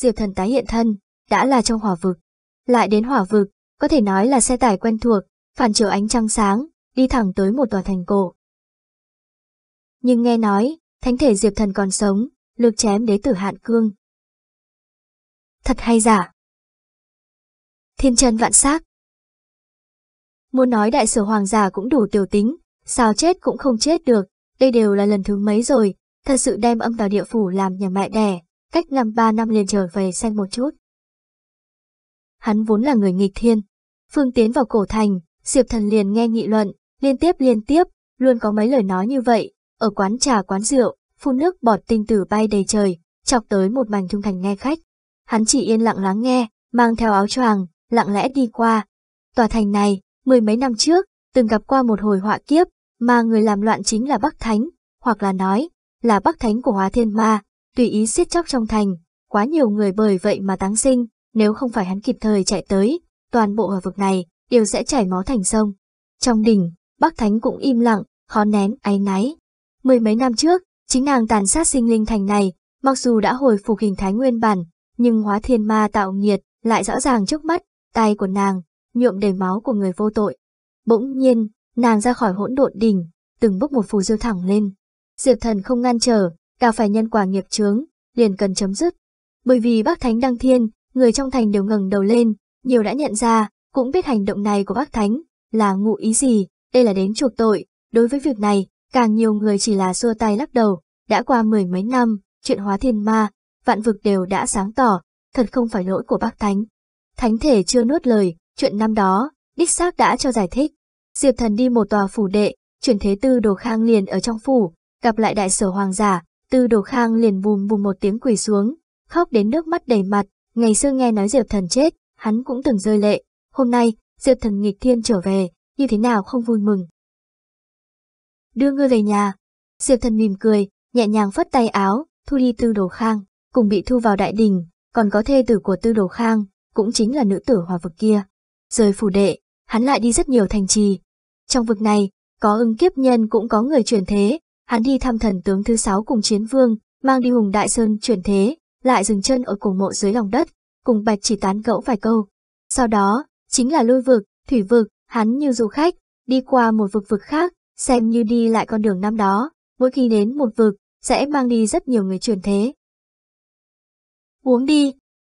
Diệp Thần tái hiện thân, đã là trong hỏa vực. Lại đến hỏa vực, có thể nói là xe tải quen thuộc, phản chiếu ánh trăng sáng, đi thẳng tới một tòa thành cổ. Nhưng nghe nói, thánh thể Diệp Thần còn sống, lược chém đế tử Hạn Cương. Thật hay giả? Thiên chân vạn sắc. Muốn nói đại sở hoàng giả cũng đủ tiểu tính, sao chết cũng không chết được, đây đều là lần thứ mấy rồi, thật sự đem âm tào địa phủ làm nhà mẹ đẻ, cách làm ba năm liền trở về xanh một chút. Hắn vốn là người nghịch thiên. Phương tiến vào cổ thành, Diệp Thần liền nghe nghị luận, liên tiếp liên tiếp, luôn có mấy lời nói như vậy, ở quán trà quán rượu, phun nước bọt tinh tử bay đầy trời, chọc tới một mảnh trung thành nghe khách. Hắn chỉ yên lặng lắng nghe, mang theo áo choàng, lặng lẽ đi qua. Tòa thành này, mười mấy năm trước, từng gặp qua một hồi họa kiếp, mà người làm loạn chính là Bắc Thánh, hoặc là nói, là Bắc Thánh của Hóa Thiên Ma, tùy ý xiết chóc trong thành, quá nhiều người bởi vậy mà táng sinh, nếu không phải hắn kịp thời chạy tới, toàn bộ ở vực này đều sẽ chảy máu thành sông. Trong đỉnh, Bắc Thánh cũng im lặng, khó nén áy náy. Mười mấy năm trước, chính nàng tàn sát sinh linh thành này, mặc dù đã hồi phục hình thái nguyên bản, nhưng hóa thiên ma tạo nghiệt lại rõ ràng trước mắt, tay của nàng nhuộm đầy máu của người vô tội. Bỗng nhiên, nàng ra khỏi hỗn độn đỉnh, từng bước một phù diêu thẳng lên. Diệp Thần không ngăn trở, càng phải nhân quả nghiệp chướng, liền cần chấm dứt. Bởi vì bác Thánh Đăng Thiên, người trong thành đều ngẩng đầu lên, nhiều đã nhận ra, cũng biết hành động này của bác Thánh, là ngụ ý gì, đây là đến chuộc tội. Đối với việc này, càng nhiều người chỉ là xua tay lắc đầu, đã qua mười mấy năm, chuyện hóa thiên ma, vạn vực đều đã sáng tỏ, thật không phải lỗi của bác Thánh. Thánh thể chưa nuốt lời, chuyện năm đó, đích xác đã cho giải thích. Diệp thần đi một tòa phủ đệ, chuyển thế tư đồ khang liền ở trong phủ, gặp lại đại sở hoàng giả, Tư đồ khang liền bùm bùm một tiếng quỳ xuống, khóc đến nước mắt đầy mặt, ngày xưa nghe nói Diệp Thần chết, hắn cũng từng rơi lệ, hôm nay, Diệp Thần nghịch thiên trở về, như thế nào không vui mừng. Đưa ngươi về nhà, Diệp Thần mỉm cười, nhẹ nhàng phất tay áo, thu đi tư đồ khang, cùng bị thu vào đại đình, còn có thê tử của tư đồ khang, cũng chính là nữ tử hòa vực kia. Rời phủ đệ, hắn lại đi rất nhiều thành trì. Trong vực này, có ưng kiếp nhân cũng có người chuyển thế, hắn đi thăm thần tướng thứ sáu cùng chiến vương, mang đi hùng đại sơn chuyển thế, lại dừng chân ở cùng mộ dưới lòng đất, cùng bạch chỉ tán gẫu vài câu. Sau đó, chính là lôi vực, thủy vực, hắn như du khách, đi qua một vực vực khác, xem như đi lại con đường năm đó, mỗi khi đến một vực, sẽ mang đi rất nhiều người truyền thế. Uống đi!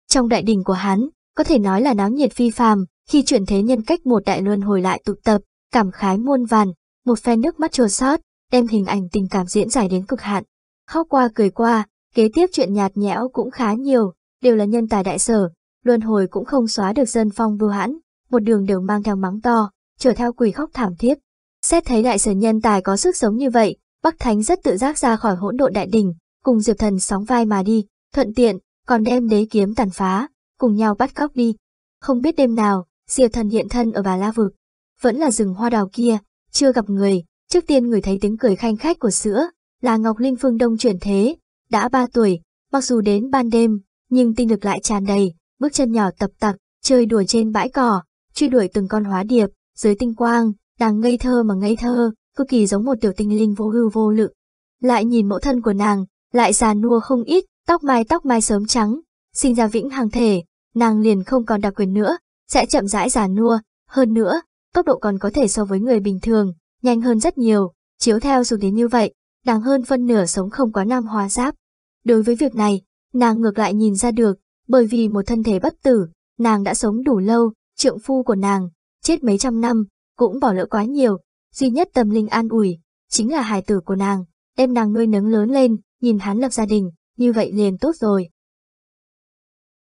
Trong đại đỉnh của hắn, có thể nói là náo nhiệt phi phàm, khi chuyển thế nhân cách một đại luân hồi lại tụ tập, cảm khái muôn vàn, một phen nước mắt chua xót đem hình ảnh tình cảm diễn giải đến cực hạn. Khóc qua cười qua, kế tiếp chuyện nhạt nhẽo cũng khá nhiều, đều là nhân tài đại sở, luân hồi cũng không xóa được dân phong vưu hãn, một đường đều mang theo mắng to, trở theo quỷ khóc thảm thiết. Xét thấy đại sở nhân tài có sức sống như vậy, Bắc Thánh rất tự giác ra khỏi hỗn độn đại đỉnh, cùng Diệp Thần sóng vai mà đi, thuận tiện, còn đem đế kiếm tàn phá, cùng nhau bắt cóc đi. Không biết đêm nào, Diệp Thần hiện thân ở bà La Vực, vẫn là rừng hoa đào kia, chưa gặp người, Trước tiên người thấy tiếng cười khanh khách của sữa, là Ngọc Linh Phương Đông chuyển thế, đã 3 tuổi, mặc dù đến ban đêm, nhưng tinh lực lại tràn đầy, bước chân nhỏ tập tập, chơi đùa trên bãi cỏ, truy đuổi từng con hóa điệp, dưới tinh quang, đang ngây thơ mà ngây thơ, cực kỳ giống một tiểu tinh linh vô hưu vô lự. Lại nhìn mẫu thân của nàng, lại già nua không ít, tóc mai tóc mai sớm trắng, sinh ra vĩnh hàng thể, nàng liền không còn đặc quyền nữa, sẽ chậm rãi già nua, hơn nữa, tốc độ còn có thể so với người bình thường, nhanh hơn rất nhiều, chiếu theo dùng đến như vậy, nàng hơn phân nửa sống không quá nam hóa giáp. Đối với việc này, nàng ngược lại nhìn ra được, bởi vì một thân thể bất tử, nàng đã sống đủ lâu, trượng phu của nàng, chết mấy trăm năm, cũng bỏ lỡ quá nhiều, duy nhất tâm linh an ủi, chính là hài tử của nàng, đem nàng nuôi nấng lớn lên, nhìn hắn lập gia đình, như vậy liền tốt rồi.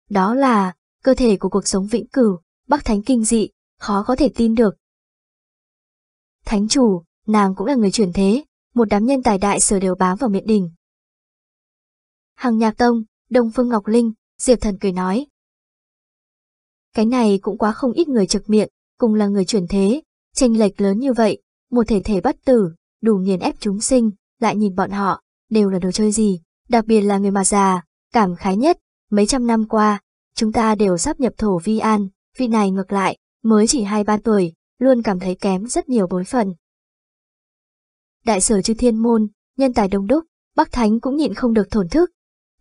Đó là, cơ thể của cuộc sống vĩnh cửu, bắc thánh kinh dị, khó có thể tin được, thánh chủ, nàng cũng là người chuyển thế, một đám nhân tài đại sở đều bám vào miệng đỉnh. Hằng Nhạc Tông, Đông Phương Ngọc Linh, Diệp Thần cười nói. Cái này cũng quá không ít người trực miệng, cùng là người chuyển thế, tranh lệch lớn như vậy, một thể thể bất tử, đủ nghiền ép chúng sinh, lại nhìn bọn họ, đều là đồ chơi gì, đặc biệt là người mà già, cảm khái nhất, mấy trăm năm qua, chúng ta đều sắp nhập thổ vi an, vị này ngược lại, mới chỉ hai ba tuổi, luôn cảm thấy kém rất nhiều bối phần. Đại sở chư thiên môn, nhân tài đông đúc, Bắc Thánh cũng nhịn không được thổn thức.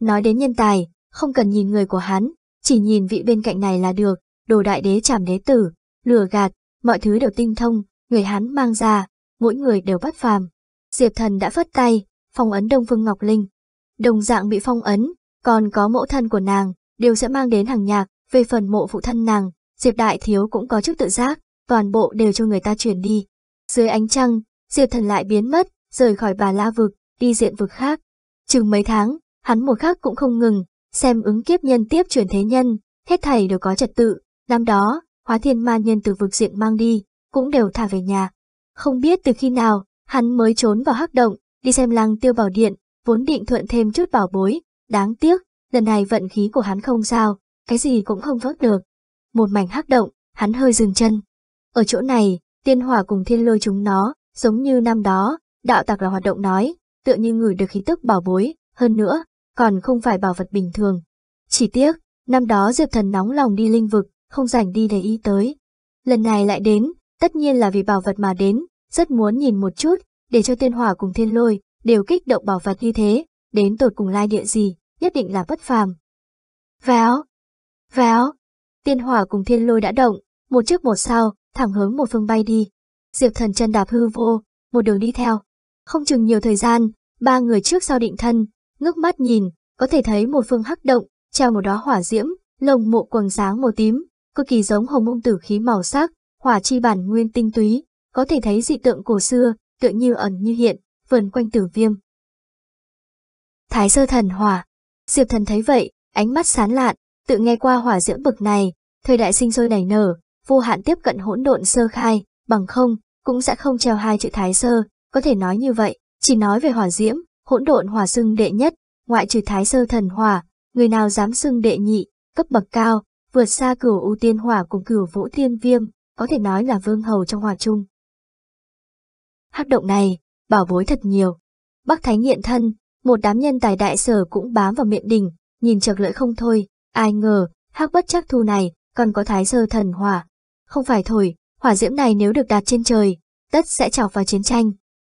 Nói đến nhân tài, không cần nhìn người của hắn, chỉ nhìn vị bên cạnh này là được, đồ đại đế chảm đế tử, lừa gạt, mọi thứ đều tinh thông, người hắn mang ra, mỗi người đều bất phàm. Diệp thần đã phất tay, phong ấn Đông vương Ngọc Linh. Đồng dạng bị phong ấn, còn có mẫu thân của nàng, đều sẽ mang đến hàng nhạc, về phần mộ phụ thân nàng, Diệp đại thiếu cũng có chức tự giác toàn bộ đều cho người ta chuyển đi. Dưới ánh trăng, Diệp Thần lại biến mất, rời khỏi bà la vực, đi diện vực khác. Chừng mấy tháng, hắn một khắc cũng không ngừng, xem ứng kiếp nhân tiếp chuyển thế nhân, hết thầy đều có trật tự, năm đó, hóa thiên ma nhân từ vực diện mang đi, cũng đều thả về nhà. Không biết từ khi nào, hắn mới trốn vào hắc động, đi xem lăng tiêu bảo điện, vốn định thuận thêm chút bảo bối, đáng tiếc, lần này vận khí của hắn không sao, cái gì cũng không vớt được. Một mảnh hắc động, hắn hơi dừng chân, ở chỗ này, tiên hỏa cùng thiên lôi chúng nó, giống như năm đó, đạo tặc là hoạt động nói, tựa như người được khí tức bảo bối, hơn nữa, còn không phải bảo vật bình thường. Chỉ tiếc, năm đó Diệp Thần nóng lòng đi linh vực, không rảnh đi để ý tới. Lần này lại đến, tất nhiên là vì bảo vật mà đến, rất muốn nhìn một chút, để cho tiên hỏa cùng thiên lôi, đều kích động bảo vật như thế, đến tột cùng lai địa gì, nhất định là bất phàm. Vào! Vào! Tiên hỏa cùng thiên lôi đã động, một trước một sau, thẳng hướng một phương bay đi. Diệp thần chân đạp hư vô, một đường đi theo. Không chừng nhiều thời gian, ba người trước sau định thân, ngước mắt nhìn, có thể thấy một phương hắc động, treo một đóa hỏa diễm, lồng mộ quần sáng màu tím, cực kỳ giống hồng mông tử khí màu sắc, hỏa chi bản nguyên tinh túy, có thể thấy dị tượng cổ xưa, tựa như ẩn như hiện, vườn quanh tử viêm. Thái sơ thần hỏa, Diệp thần thấy vậy, ánh mắt sán lạn, tự nghe qua hỏa diễm bực này, thời đại sinh sôi nảy nở, vô hạn tiếp cận hỗn độn sơ khai, bằng không, cũng sẽ không treo hai chữ thái sơ, có thể nói như vậy, chỉ nói về hỏa diễm, hỗn độn hỏa xưng đệ nhất, ngoại trừ thái sơ thần hỏa, người nào dám xưng đệ nhị, cấp bậc cao, vượt xa cửu ưu tiên hỏa cùng cửu vũ tiên viêm, có thể nói là vương hầu trong hỏa chung. Hắc động này, bảo bối thật nhiều. Bắc Thái nghiện thân, một đám nhân tài đại sở cũng bám vào miệng đỉnh, nhìn chợt lưỡi không thôi, ai ngờ, hắc bất chắc thu này, còn có thái sơ thần hỏa, không phải thổi, hỏa diễm này nếu được đặt trên trời, tất sẽ trào vào chiến tranh.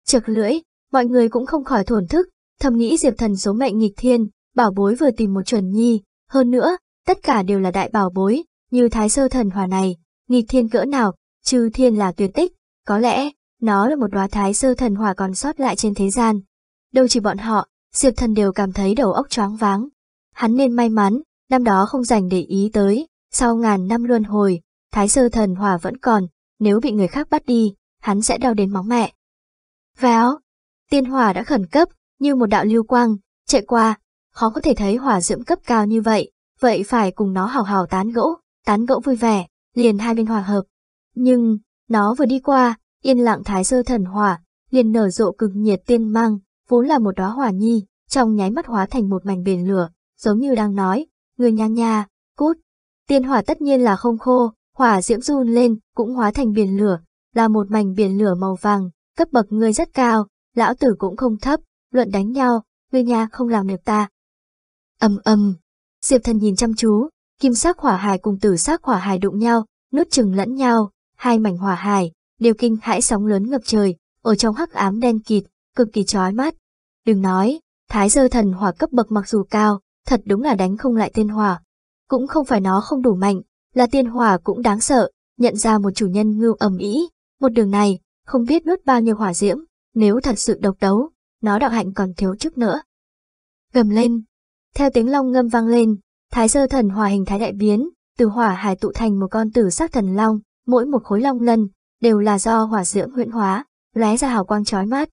Trực lưỡi, mọi người cũng không khỏi thổn thức, thầm nghĩ diệp thần số mệnh nghịch thiên, bảo bối vừa tìm một chuẩn nhi, hơn nữa, tất cả đều là đại bảo bối, như thái sơ thần hỏa này, nghịch thiên cỡ nào, trừ thiên là tuyệt tích, có lẽ, nó là một đóa thái sơ thần hỏa còn sót lại trên thế gian. Đâu chỉ bọn họ, diệp thần đều cảm thấy đầu óc choáng váng. Hắn nên may mắn, năm đó không dành để ý tới, sau ngàn năm luân hồi, thái sơ thần hòa vẫn còn, nếu bị người khác bắt đi, hắn sẽ đau đến móng mẹ. Váo, tiên hòa đã khẩn cấp, như một đạo lưu quang, chạy qua, khó có thể thấy hòa dưỡng cấp cao như vậy, vậy phải cùng nó hào hào tán gỗ, tán gỗ vui vẻ, liền hai bên hòa hợp. Nhưng, nó vừa đi qua, yên lặng thái sơ thần hòa liền nở rộ cực nhiệt tiên mang, vốn là một đóa hòa nhi, trong nháy mắt hóa thành một mảnh biển lửa, giống như đang nói, người nhang nha, cút. Tiên hòa tất nhiên là không khô, Hỏa diễm run lên, cũng hóa thành biển lửa, là một mảnh biển lửa màu vàng, cấp bậc ngươi rất cao, lão tử cũng không thấp, luận đánh nhau, ngươi nhà không làm được ta. Âm âm, Diệp thần nhìn chăm chú, kim sắc hỏa hải cùng tử sắc hỏa hải đụng nhau, nuốt chừng lẫn nhau, hai mảnh hỏa hải, đều kinh hãi sóng lớn ngập trời, ở trong hắc ám đen kịt, cực kỳ chói mắt. Đừng nói, thái dơ thần hỏa cấp bậc mặc dù cao, thật đúng là đánh không lại tên hỏa. Cũng không phải nó không đủ mạnh, là tiên hỏa cũng đáng sợ, nhận ra một chủ nhân ngưu ầm ĩ, một đường này, không biết nuốt bao nhiêu hỏa diễm, nếu thật sự độc đấu, nó đạo hạnh còn thiếu chút nữa. Gầm lên, theo tiếng long ngâm vang lên, thái sơ thần hòa hình thái đại biến, từ hỏa hải tụ thành một con tử sắc thần long, mỗi một khối long lân đều là do hỏa diễm huyễn hóa, lóe ra hào quang chói mát.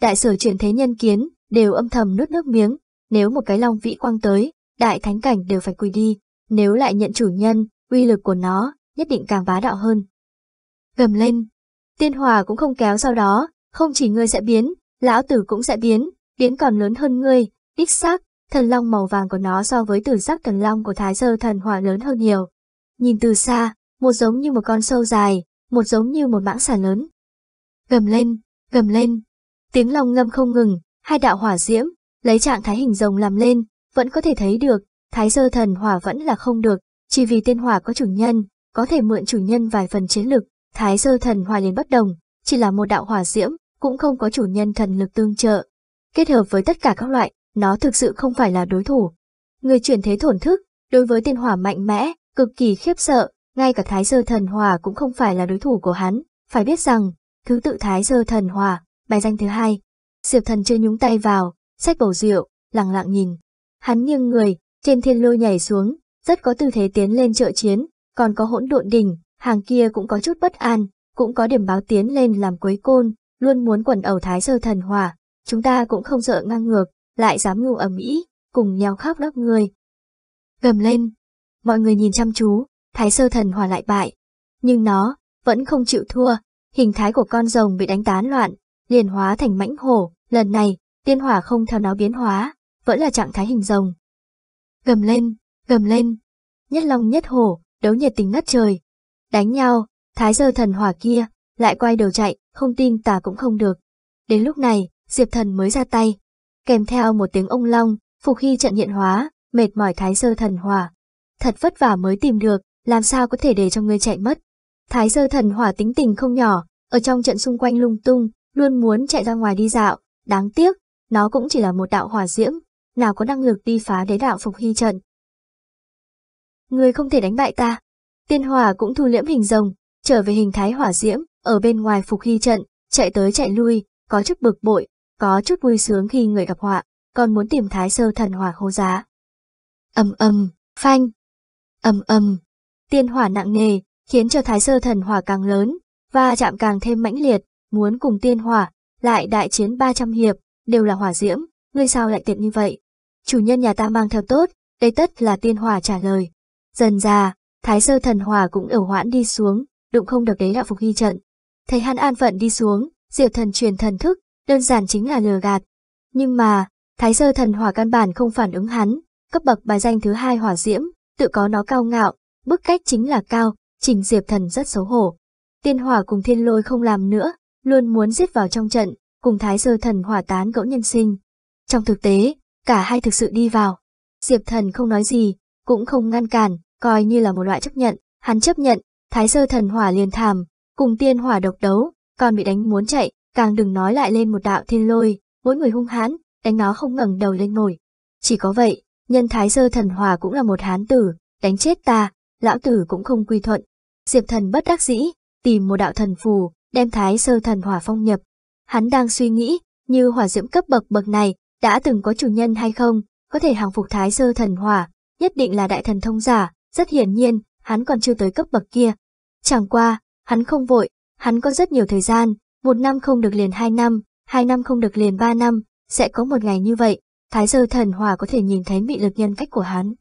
Đại sở chuyển thế nhân kiến đều âm thầm nuốt nước miếng, nếu một cái long vĩ quang tới, đại thánh cảnh đều phải quỳ đi, nếu lại nhận chủ nhân, uy lực của nó nhất định càng bá đạo hơn. Gầm lên, tiên hòa cũng không kéo sau đó, không chỉ ngươi sẽ biến, lão tử cũng sẽ biến, biến còn lớn hơn ngươi, đích xác, thần long màu vàng của nó so với tử sắc thần long của thái sơ thần Hòa lớn hơn nhiều. Nhìn từ xa, một giống như một con sâu dài, một giống như một mãng xà lớn. Gầm lên, gầm lên, tiếng long ngâm không ngừng, hai đạo hỏa diễm, lấy trạng thái hình rồng làm lên, vẫn có thể thấy được, thái sơ thần hỏa vẫn là không được, chỉ vì tên hỏa có chủ nhân, có thể mượn chủ nhân vài phần chiến lực, thái sơ thần hỏa liền bất đồng, chỉ là một đạo hỏa diễm, cũng không có chủ nhân thần lực tương trợ. Kết hợp với tất cả các loại, nó thực sự không phải là đối thủ. Người chuyển thế thổn thức, đối với tên hỏa mạnh mẽ, cực kỳ khiếp sợ, ngay cả thái sơ thần hỏa cũng không phải là đối thủ của hắn, phải biết rằng, thứ tự thái sơ thần hỏa, bài danh thứ hai. Diệp thần chưa nhúng tay vào, sách bầu rượu, lặng lặng nhìn. Hắn nghiêng người, trên thiên lôi nhảy xuống, rất có tư thế tiến lên trợ chiến, còn có hỗn độn đỉnh, hàng kia cũng có chút bất an, cũng có điểm báo tiến lên làm quấy côn, luôn muốn quần ẩu thái sơ thần hòa. chúng ta cũng không sợ ngang ngược, lại dám ngủ ầm ĩ, cùng nhau khóc lóc người. Gầm lên, mọi người nhìn chăm chú, thái sơ thần hòa lại bại, nhưng nó vẫn không chịu thua, hình thái của con rồng bị đánh tán loạn, liền hóa thành mãnh hổ, lần này, tiên hỏa không theo nó biến hóa, vẫn là trạng thái hình rồng. Gầm lên, gầm lên. Nhất long nhất hổ, đấu nhiệt tình ngất trời. Đánh nhau, thái giờ thần hỏa kia, lại quay đầu chạy, không tin tả cũng không được. Đến lúc này, Diệp thần mới ra tay. Kèm theo một tiếng ông long, phục khi trận hiện hóa, mệt mỏi thái sơ thần hỏa. Thật vất vả mới tìm được, làm sao có thể để cho người chạy mất. Thái sơ thần hỏa tính tình không nhỏ, ở trong trận xung quanh lung tung, luôn muốn chạy ra ngoài đi dạo, đáng tiếc, nó cũng chỉ là một đạo hỏa diễm, nào có năng lực đi phá đế đạo phục hy trận. Người không thể đánh bại ta. Tiên hỏa cũng thu liễm hình rồng, trở về hình thái hỏa diễm, ở bên ngoài phục hy trận, chạy tới chạy lui, có chút bực bội, có chút vui sướng khi người gặp họa, còn muốn tìm thái sơ thần hỏa hô giá. Âm âm, phanh. Âm âm. Tiên hỏa nặng nề, khiến cho thái sơ thần hỏa càng lớn, và chạm càng thêm mãnh liệt, muốn cùng tiên hỏa, lại đại chiến 300 hiệp, đều là hỏa diễm, ngươi sao lại tiện như vậy? Chủ nhân nhà ta mang theo tốt, đây tất là tiên hỏa trả lời, Dần ra, thái sơ thần hòa cũng ở hoãn đi xuống, đụng không được đấy đạo phục hy trận. Thấy hắn an phận đi xuống, diệp thần truyền thần thức, đơn giản chính là lừa gạt. Nhưng mà, thái sơ thần hòa căn bản không phản ứng hắn, cấp bậc bài danh thứ hai hỏa diễm, tự có nó cao ngạo, bức cách chính là cao, trình diệp thần rất xấu hổ. Tiên hỏa cùng thiên lôi không làm nữa, luôn muốn giết vào trong trận, cùng thái sơ thần hỏa tán gẫu nhân sinh. Trong thực tế, cả hai thực sự đi vào. Diệp thần không nói gì, cũng không ngăn cản, coi như là một loại chấp nhận, hắn chấp nhận, thái sơ thần hỏa liền thảm, cùng tiên hỏa độc đấu, còn bị đánh muốn chạy, càng đừng nói lại lên một đạo thiên lôi, mỗi người hung hãn, đánh nó không ngẩng đầu lên nổi. Chỉ có vậy, nhân thái sơ thần hỏa cũng là một hán tử, đánh chết ta, lão tử cũng không quy thuận. Diệp thần bất đắc dĩ, tìm một đạo thần phù, đem thái sơ thần hỏa phong nhập. Hắn đang suy nghĩ, như hỏa diễm cấp bậc bậc này, đã từng có chủ nhân hay không, có thể hàng phục thái sơ thần hỏa, nhất định là đại thần thông giả, rất hiển nhiên, hắn còn chưa tới cấp bậc kia. Chẳng qua, hắn không vội, hắn có rất nhiều thời gian, một năm không được liền hai năm, hai năm không được liền ba năm, sẽ có một ngày như vậy, thái giờ thần hòa có thể nhìn thấy mị lực nhân cách của hắn.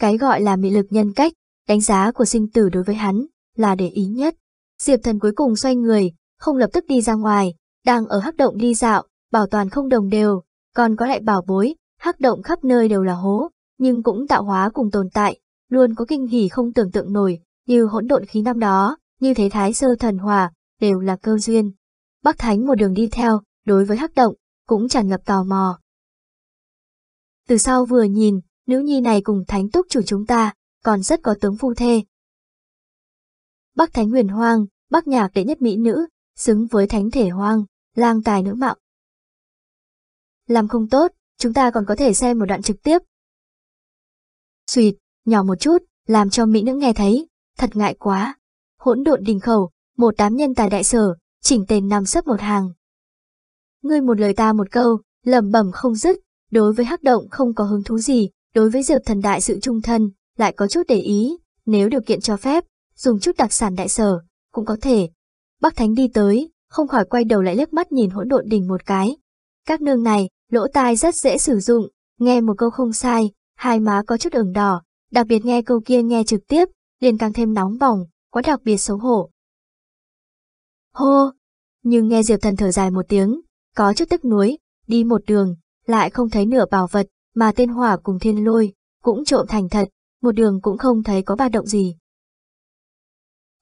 Cái gọi là mị lực nhân cách, đánh giá của sinh tử đối với hắn, là để ý nhất. Diệp thần cuối cùng xoay người, không lập tức đi ra ngoài, đang ở hắc động đi dạo, bảo toàn không đồng đều, còn có lại bảo bối, hắc động khắp nơi đều là hố, nhưng cũng tạo hóa cùng tồn tại, luôn có kinh hỉ không tưởng tượng nổi, như hỗn độn khí năm đó, như thế thái sơ thần hòa, đều là cơ duyên. Bắc Thánh một đường đi theo, đối với hắc động, cũng chẳng ngập tò mò. Từ sau vừa nhìn, nữ nhi này cùng thánh túc chủ chúng ta, còn rất có tướng phu thê. Bắc Thánh huyền hoang, Bắc nhạc đệ nhất mỹ nữ, xứng với thánh thể hoang, lang tài nữ mạo. Làm không tốt, chúng ta còn có thể xem một đoạn trực tiếp. Xuyệt, nhỏ một chút, làm cho mỹ nữ nghe thấy, thật ngại quá. Hỗn độn đình khẩu, một đám nhân tài đại sở, chỉnh tên nằm sấp một hàng. Ngươi một lời ta một câu, lẩm bẩm không dứt, đối với hắc động không có hứng thú gì, đối với diệp thần đại sự trung thân, lại có chút để ý, nếu điều kiện cho phép, dùng chút đặc sản đại sở, cũng có thể. Bác Thánh đi tới, không khỏi quay đầu lại liếc mắt nhìn hỗn độn đình một cái. Các nương này, lỗ tai rất dễ sử dụng, nghe một câu không sai, hai má có chút ửng đỏ, Đặc biệt nghe câu kia nghe trực tiếp, liền càng thêm nóng bỏng, quá đặc biệt xấu hổ. Hô! Nhưng nghe Diệp Thần thở dài một tiếng, có chút tức nuối, đi một đường, lại không thấy nửa bảo vật, mà tên hỏa cùng thiên lôi, cũng trộm thành thật, một đường cũng không thấy có ba động gì.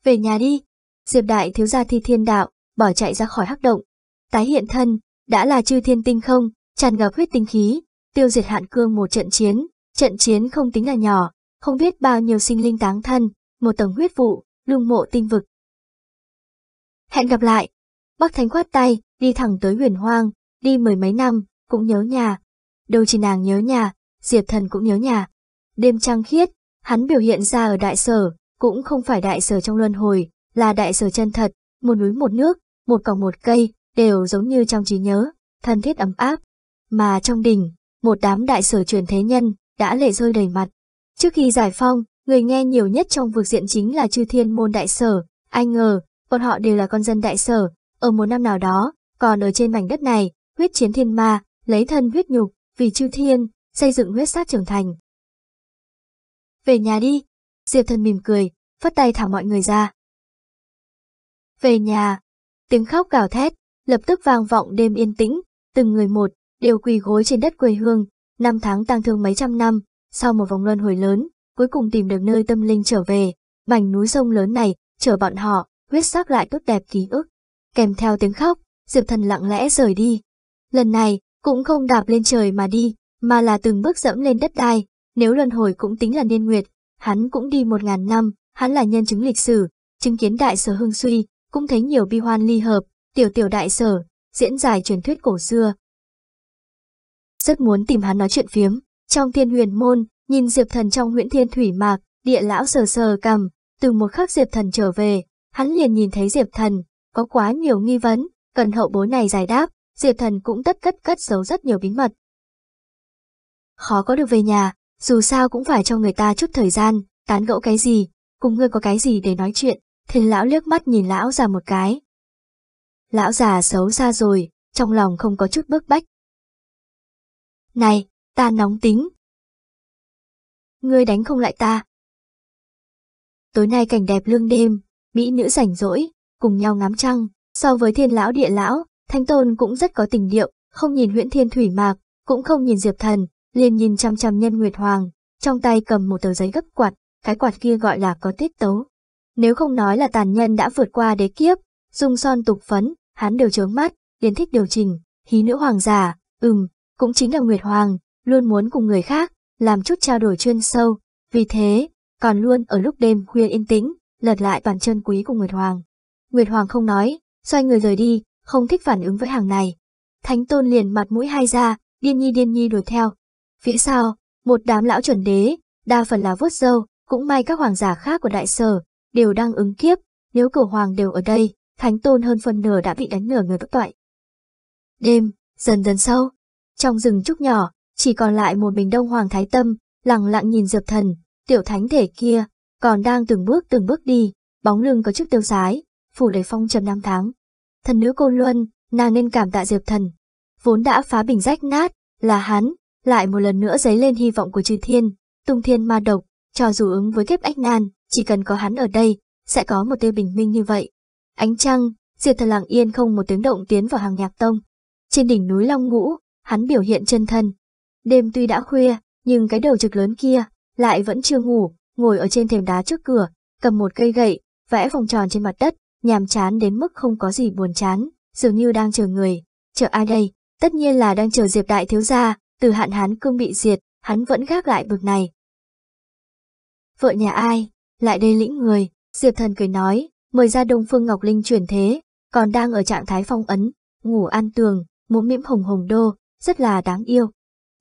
Về nhà đi, Diệp Đại thiếu gia thi thiên đạo, bỏ chạy ra khỏi hắc động, tái hiện thân, đã là chư thiên tinh không, tràn ngập huyết tinh khí, tiêu diệt hạn cương một trận chiến, trận chiến không tính là nhỏ, không biết bao nhiêu sinh linh táng thân, một tầng huyết vụ, lung mộ tinh vực. Hẹn gặp lại. Bác Thánh khoát tay, đi thẳng tới huyền hoang, đi mười mấy năm, cũng nhớ nhà. Đâu chỉ nàng nhớ nhà, Diệp Thần cũng nhớ nhà. Đêm trăng khiết, hắn biểu hiện ra ở đại sở, cũng không phải đại sở trong luân hồi, là đại sở chân thật, một núi một nước, một cỏ một cây, đều giống như trong trí nhớ, thân thiết ấm áp. Mà trong đỉnh, một đám đại sở truyền thế nhân đã lệ rơi đầy mặt. Trước khi giải phong, người nghe nhiều nhất trong vực diện chính là chư thiên môn đại sở, ai ngờ, bọn họ đều là con dân đại sở, ở một năm nào đó, còn ở trên mảnh đất này, huyết chiến thiên ma, lấy thân huyết nhục, vì chư thiên, xây dựng huyết sát trưởng thành. Về nhà đi, Diệp thần mỉm cười, phất tay thả mọi người ra. Về nhà, tiếng khóc gào thét, lập tức vang vọng đêm yên tĩnh, từng người một, đều quỳ gối trên đất quê hương, năm tháng tang thương mấy trăm năm, sau một vòng luân hồi lớn, cuối cùng tìm được nơi tâm linh trở về, mảnh núi sông lớn này, chở bọn họ, huyết sắc lại tốt đẹp ký ức. Kèm theo tiếng khóc, Diệp Thần lặng lẽ rời đi. Lần này, cũng không đạp lên trời mà đi, mà là từng bước dẫm lên đất đai, nếu luân hồi cũng tính là niên nguyệt, hắn cũng đi một ngàn năm, hắn là nhân chứng lịch sử, chứng kiến đại sở hương suy, cũng thấy nhiều bi hoan ly hợp, tiểu tiểu đại sở, diễn giải truyền thuyết cổ xưa. Rất muốn tìm hắn nói chuyện phiếm, trong thiên huyền môn, nhìn Diệp Thần trong huyện thiên thủy mạc, địa lão sờ sờ cầm, từ một khắc Diệp Thần trở về, hắn liền nhìn thấy Diệp Thần, có quá nhiều nghi vấn, cần hậu bối này giải đáp, Diệp Thần cũng tất cất cất giấu rất nhiều bí mật. Khó có được về nhà, dù sao cũng phải cho người ta chút thời gian, tán gẫu cái gì, cùng ngươi có cái gì để nói chuyện, thiên lão liếc mắt nhìn lão già một cái. Lão già xấu xa rồi, trong lòng không có chút bức bách. Này, ta nóng tính. Ngươi đánh không lại ta. Tối nay cảnh đẹp lương đêm, mỹ nữ rảnh rỗi, cùng nhau ngắm trăng, so với thiên lão địa lão, Thánh Tôn cũng rất có tình điệu, không nhìn huyễn thiên thủy mạc, cũng không nhìn diệp thần, liền nhìn chăm chăm nhân Nguyệt Hoàng, trong tay cầm một tờ giấy gấp quạt, cái quạt kia gọi là có tiết tấu. Nếu không nói là tàn nhân đã vượt qua đế kiếp, dung son tục phấn, hắn đều chớm mắt, liền thích điều chỉnh, hí nữ hoàng giả, ừm, cũng chính là Nguyệt Hoàng, luôn muốn cùng người khác, làm chút trao đổi chuyên sâu, vì thế, còn luôn ở lúc đêm khuya yên tĩnh, lật lại bàn chân quý của Nguyệt Hoàng. Nguyệt Hoàng không nói, xoay người rời đi, không thích phản ứng với hàng này. Thánh tôn liền mặt mũi hai ra, điên nhi điên nhi đuổi theo. Phía sau, một đám lão chuẩn đế, đa phần là vuốt dâu, cũng may các hoàng giả khác của đại sở, đều đang ứng kiếp, nếu cửu hoàng đều ở đây, thánh tôn hơn phần nửa đã bị đánh nửa người bất toại. Đêm, dần dần sâu, trong rừng trúc nhỏ, chỉ còn lại một mình Đông Hoàng Thái Tâm, lặng lặng nhìn Diệp Thần, tiểu thánh thể kia, còn đang từng bước từng bước đi, bóng lưng có chức tiêu sái, phủ đầy phong trầm năm tháng. Thần nữ cô Luân, nàng nên cảm tạ Diệp Thần, vốn đã phá bình rách nát, là hắn, lại một lần nữa dấy lên hy vọng của chư thiên, tung thiên ma độc, cho dù ứng với kiếp ách nan, chỉ cần có hắn ở đây, sẽ có một tia bình minh như vậy. Ánh trăng, Diệp Thần lặng yên không một tiếng động tiến vào hàng nhạc tông. Trên đỉnh núi Long Ngũ, hắn biểu hiện chân thân, Đêm tuy đã khuya, nhưng cái đầu trực lớn kia lại vẫn chưa ngủ, ngồi ở trên thềm đá trước cửa, cầm một cây gậy, vẽ vòng tròn trên mặt đất, nhàm chán đến mức không có gì buồn chán, dường như đang chờ người. Chờ ai đây? Tất nhiên là đang chờ Diệp Đại Thiếu Gia, từ hạn hán cương bị diệt, hắn vẫn gác lại bực này. Vợ nhà ai? Lại đây lĩnh người, Diệp Thần cười nói, mời ra Đông Phương Ngọc Linh chuyển thế, còn đang ở trạng thái phong ấn, ngủ an tường, mũm mĩm hồng hồng đô, rất là đáng yêu.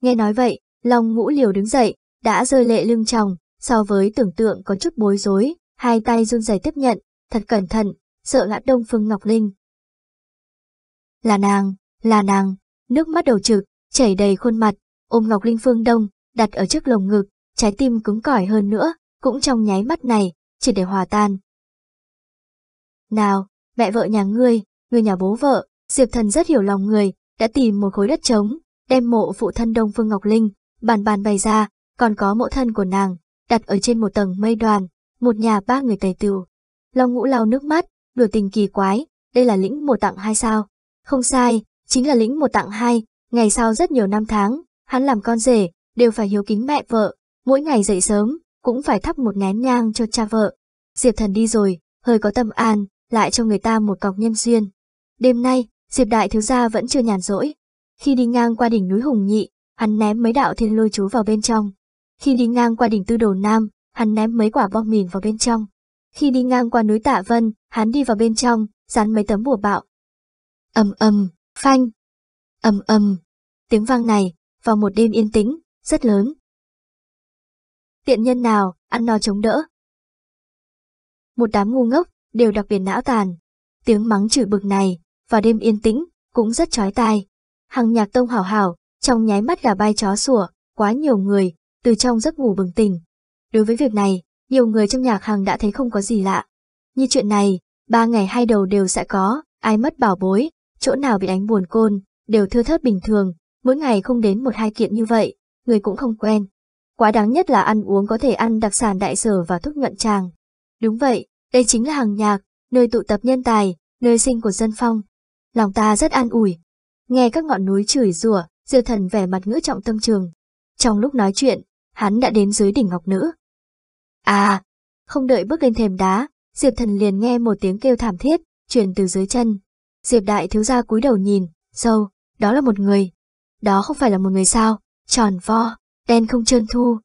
Nghe nói vậy, Long ngũ liều đứng dậy, đã rơi lệ lưng chồng, so với tưởng tượng có chút bối rối, hai tay run rẩy tiếp nhận, thật cẩn thận, sợ ngã đông phương Ngọc Linh. Là nàng, là nàng, nước mắt đầu trực, chảy đầy khuôn mặt, ôm Ngọc Linh phương đông, đặt ở trước lồng ngực, trái tim cứng cỏi hơn nữa, cũng trong nháy mắt này, chỉ để hòa tan. Nào, mẹ vợ nhà ngươi, người nhà bố vợ, Diệp Thần rất hiểu lòng người, đã tìm một khối đất trống, đem mộ phụ thân Đông Phương Ngọc Linh, bàn bàn bày ra, còn có mộ thân của nàng, đặt ở trên một tầng mây đoàn, một nhà ba người tề tựu. Long ngũ lau nước mắt, đùa tình kỳ quái, đây là lĩnh một tặng hai sao. Không sai, chính là lĩnh một tặng hai, ngày sau rất nhiều năm tháng, hắn làm con rể, đều phải hiếu kính mẹ vợ, mỗi ngày dậy sớm, cũng phải thắp một nén nhang cho cha vợ. Diệp thần đi rồi, hơi có tâm an, lại cho người ta một cọc nhân duyên. Đêm nay, Diệp đại thiếu gia vẫn chưa nhàn rỗi, khi đi ngang qua đỉnh núi Hùng Nhị, hắn ném mấy đạo thiên lôi chú vào bên trong. Khi đi ngang qua đỉnh Tư Đồ Nam, hắn ném mấy quả bom mìn vào bên trong. Khi đi ngang qua núi Tạ Vân, hắn đi vào bên trong, dán mấy tấm bùa bạo. Ầm ầm, phanh. Ầm ầm. Tiếng vang này, vào một đêm yên tĩnh, rất lớn. Tiện nhân nào, ăn no chống đỡ. Một đám ngu ngốc, đều đặc biệt não tàn. Tiếng mắng chửi bực này, vào đêm yên tĩnh, cũng rất chói tai, Hằng nhạc tông hảo hảo, trong nháy mắt gà bay chó sủa, quá nhiều người, từ trong giấc ngủ bừng tỉnh. Đối với việc này, nhiều người trong nhạc hàng đã thấy không có gì lạ. Như chuyện này, ba ngày hai đầu đều sẽ có, ai mất bảo bối, chỗ nào bị đánh buồn côn, đều thưa thớt bình thường, mỗi ngày không đến một hai kiện như vậy, người cũng không quen. Quá đáng nhất là ăn uống có thể ăn đặc sản đại sở và thuốc nhuận tràng. Đúng vậy, đây chính là hàng nhạc, nơi tụ tập nhân tài, nơi sinh của dân phong. Lòng ta rất an ủi, nghe các ngọn núi chửi rủa, Diêu Thần vẻ mặt ngữ trọng tâm trường. Trong lúc nói chuyện, hắn đã đến dưới đỉnh ngọc nữ. À, không đợi bước lên thềm đá, Diệp Thần liền nghe một tiếng kêu thảm thiết, truyền từ dưới chân. Diệp Đại thiếu gia cúi đầu nhìn, sâu, đó là một người. Đó không phải là một người sao, tròn vo, đen không trơn thu.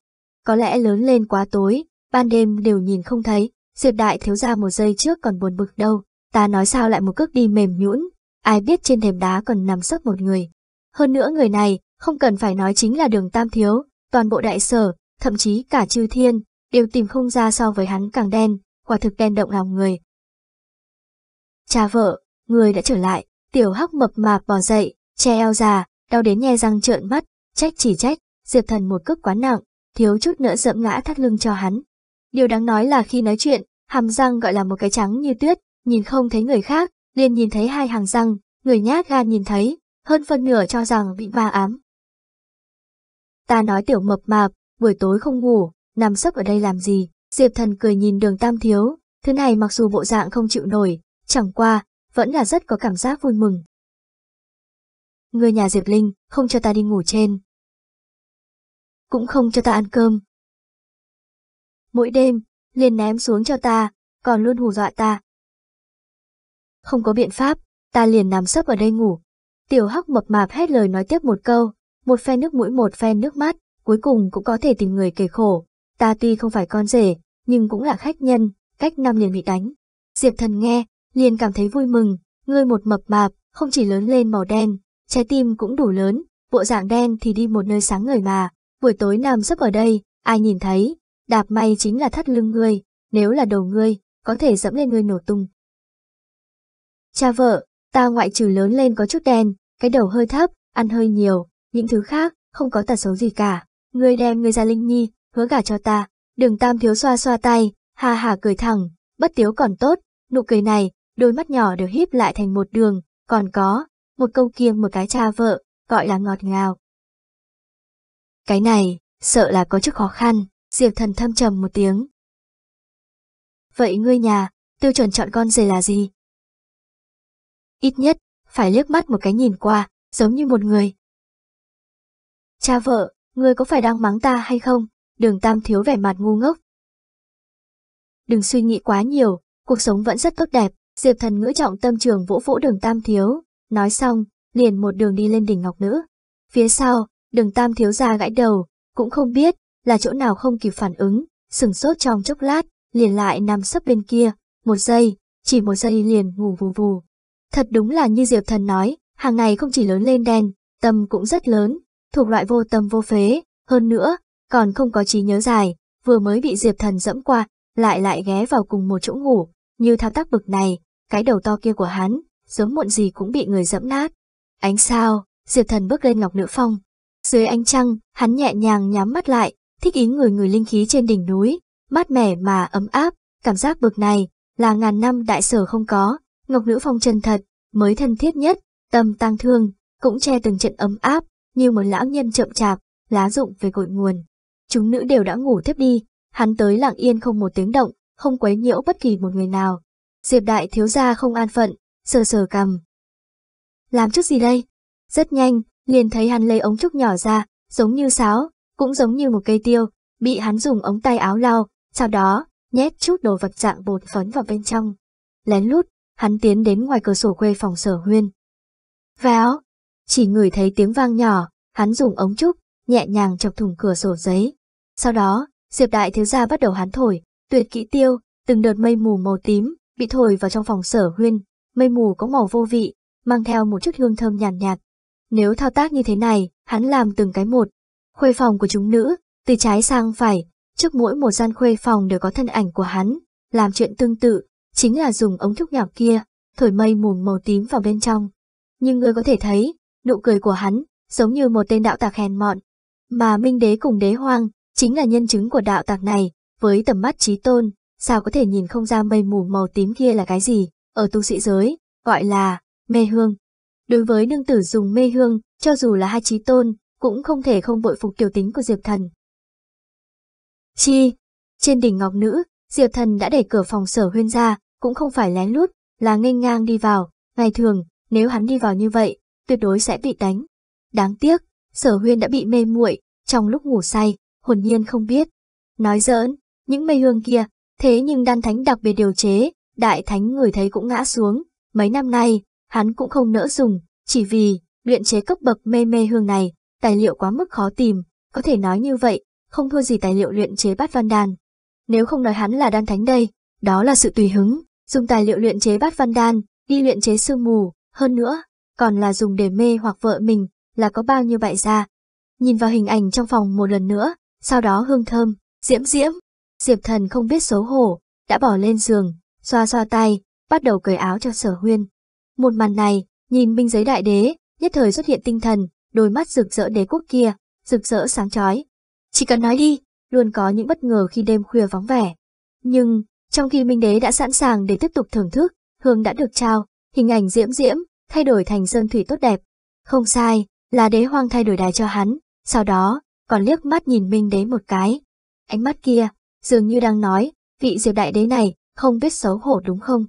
Có lẽ lớn lên quá tối, ban đêm đều nhìn không thấy, Diệp Đại thiếu gia một giây trước còn buồn bực đâu, ta nói sao lại một cước đi mềm nhũn, Ai biết trên thềm đá còn nằm sấp một người. Hơn nữa người này, không cần phải nói chính là đường Tam Thiếu, toàn bộ đại sở, thậm chí cả chư thiên, đều tìm không ra so với hắn càng đen, quả thực đen động lòng người. Cha vợ, người đã trở lại, tiểu hắc mập mạp bò dậy, che eo già, đau đến nhe răng trợn mắt, trách chỉ trách, diệp thần một cước quá nặng, thiếu chút nữa dẫm ngã thắt lưng cho hắn. Điều đáng nói là khi nói chuyện, hàm răng gọi là một cái trắng như tuyết, nhìn không thấy người khác, liền nhìn thấy hai hàng răng, người nhát gan nhìn thấy, hơn phân nửa cho rằng bị ma ám. Ta nói tiểu mập mạp, buổi tối không ngủ, nằm sấp ở đây làm gì, Diệp Thần cười nhìn đường tam thiếu, thứ này mặc dù bộ dạng không chịu nổi, chẳng qua, vẫn là rất có cảm giác vui mừng. Người nhà Diệp Linh, không cho ta đi ngủ trên. Cũng không cho ta ăn cơm. Mỗi đêm, liền ném xuống cho ta, còn luôn hù dọa ta, không có biện pháp, ta liền nằm sấp ở đây ngủ. Tiểu hắc mập mạp hết lời nói tiếp một câu, một phen nước mũi một phen nước mắt, cuối cùng cũng có thể tìm người kể khổ. Ta tuy không phải con rể, nhưng cũng là khách nhân, cách năm liền bị đánh. Diệp thần nghe, liền cảm thấy vui mừng, ngươi một mập mạp, không chỉ lớn lên màu đen, trái tim cũng đủ lớn, bộ dạng đen thì đi một nơi sáng người mà, buổi tối nằm sấp ở đây, ai nhìn thấy, đạp may chính là thắt lưng ngươi, nếu là đầu ngươi, có thể dẫm lên ngươi nổ tung. Cha vợ, ta ngoại trừ lớn lên có chút đen, cái đầu hơi thấp, ăn hơi nhiều, những thứ khác, không có tật xấu gì cả. Ngươi đem ngươi ra Linh Nhi, hứa gả cho ta. Đường Tam thiếu xoa xoa tay, hà hà cười thẳng, bất tiếu còn tốt, nụ cười này, đôi mắt nhỏ đều híp lại thành một đường, còn có, một câu kiêng một cái cha vợ, gọi là ngọt ngào. Cái này, sợ là có chút khó khăn, Diệp Thần thâm trầm một tiếng. Vậy ngươi nhà, tiêu chuẩn chọn con rể là gì? ít nhất, phải liếc mắt một cái nhìn qua, giống như một người. Cha vợ, ngươi có phải đang mắng ta hay không? Đường Tam thiếu vẻ mặt ngu ngốc. Đừng suy nghĩ quá nhiều, cuộc sống vẫn rất tốt đẹp, Diệp thần ngữ trọng tâm trường vỗ vỗ đường Tam thiếu, nói xong, liền một đường đi lên đỉnh ngọc nữ. Phía sau, đường Tam thiếu ra gãi đầu, cũng không biết là chỗ nào không kịp phản ứng, sừng sốt trong chốc lát, liền lại nằm sấp bên kia, một giây, chỉ một giây liền ngủ vù vù. Thật đúng là như Diệp Thần nói, hàng này không chỉ lớn lên đen, tâm cũng rất lớn, thuộc loại vô tâm vô phế, hơn nữa, còn không có trí nhớ dài, vừa mới bị Diệp Thần dẫm qua, lại lại ghé vào cùng một chỗ ngủ, như thao tác bực này, cái đầu to kia của hắn, sớm muộn gì cũng bị người dẫm nát. Ánh sao, Diệp Thần bước lên ngọc nữ phong. Dưới ánh trăng, hắn nhẹ nhàng nhắm mắt lại, thích ý người người linh khí trên đỉnh núi, mát mẻ mà ấm áp, cảm giác bực này là ngàn năm đại sở không có, Ngọc nữ phong trần thật, mới thân thiết nhất, tâm tang thương, cũng che từng trận ấm áp, như một lão nhân chậm chạp, lá rụng về cội nguồn. Chúng nữ đều đã ngủ thiếp đi, hắn tới lặng yên không một tiếng động, không quấy nhiễu bất kỳ một người nào. Diệp đại thiếu gia không an phận, sờ sờ cầm. Làm chút gì đây? Rất nhanh, liền thấy hắn lấy ống trúc nhỏ ra, giống như sáo, cũng giống như một cây tiêu, bị hắn dùng ống tay áo lau, sau đó, nhét chút đồ vật dạng bột phấn vào bên trong. Lén lút, hắn tiến đến ngoài cửa sổ khuê phòng sở huyên. Vào, chỉ ngửi thấy tiếng vang nhỏ, hắn dùng ống trúc, nhẹ nhàng chọc thủng cửa sổ giấy. Sau đó, Diệp Đại Thiếu Gia bắt đầu hắn thổi, tuyệt kỹ tiêu, từng đợt mây mù màu tím, bị thổi vào trong phòng sở huyên, mây mù có màu vô vị, mang theo một chút hương thơm nhàn nhạt, nhạt. Nếu thao tác như thế này, hắn làm từng cái một. Khuê phòng của chúng nữ, từ trái sang phải, trước mỗi một gian khuê phòng đều có thân ảnh của hắn, làm chuyện tương tự, chính là dùng ống thuốc nhỏ kia, thổi mây mù màu tím vào bên trong. Nhưng ngươi có thể thấy, nụ cười của hắn, giống như một tên đạo tạc hèn mọn. Mà Minh Đế cùng Đế Hoang, chính là nhân chứng của đạo tạc này, với tầm mắt trí tôn, sao có thể nhìn không ra mây mù màu tím kia là cái gì, ở tu sĩ giới, gọi là mê hương. Đối với nương tử dùng mê hương, cho dù là hai trí tôn, cũng không thể không bội phục kiều tính của Diệp Thần. Chi, trên đỉnh ngọc nữ, Diệp Thần đã đẩy cửa phòng sở huyên ra, cũng không phải lén lút, là nghênh ngang đi vào, ngày thường, nếu hắn đi vào như vậy, tuyệt đối sẽ bị đánh. Đáng tiếc, sở huyên đã bị mê muội, trong lúc ngủ say, hồn nhiên không biết. Nói giỡn, những mây hương kia, thế nhưng đan thánh đặc biệt điều chế, đại thánh người thấy cũng ngã xuống, mấy năm nay, hắn cũng không nỡ dùng, chỉ vì, luyện chế cấp bậc mê mê hương này, tài liệu quá mức khó tìm, có thể nói như vậy, không thua gì tài liệu luyện chế bát văn đàn. Nếu không nói hắn là đan thánh đây, đó là sự tùy hứng, Dùng tài liệu luyện chế bát văn đan, đi luyện chế sương mù, hơn nữa, còn là dùng để mê hoặc vợ mình, là có bao nhiêu bại gia. Nhìn vào hình ảnh trong phòng một lần nữa, sau đó hương thơm, diễm diễm. Diệp thần không biết xấu hổ, đã bỏ lên giường, xoa xoa tay, bắt đầu cởi áo cho sở huyên. Một màn này, nhìn binh giới đại đế, nhất thời xuất hiện tinh thần, đôi mắt rực rỡ đế quốc kia, rực rỡ sáng chói. Chỉ cần nói đi, luôn có những bất ngờ khi đêm khuya vắng vẻ. Nhưng, trong khi Minh Đế đã sẵn sàng để tiếp tục thưởng thức, Hương đã được trao, hình ảnh diễm diễm, thay đổi thành sơn thủy tốt đẹp. Không sai, là đế hoang thay đổi đài cho hắn, sau đó, còn liếc mắt nhìn Minh Đế một cái. Ánh mắt kia, dường như đang nói, vị diệp đại đế này, không biết xấu hổ đúng không?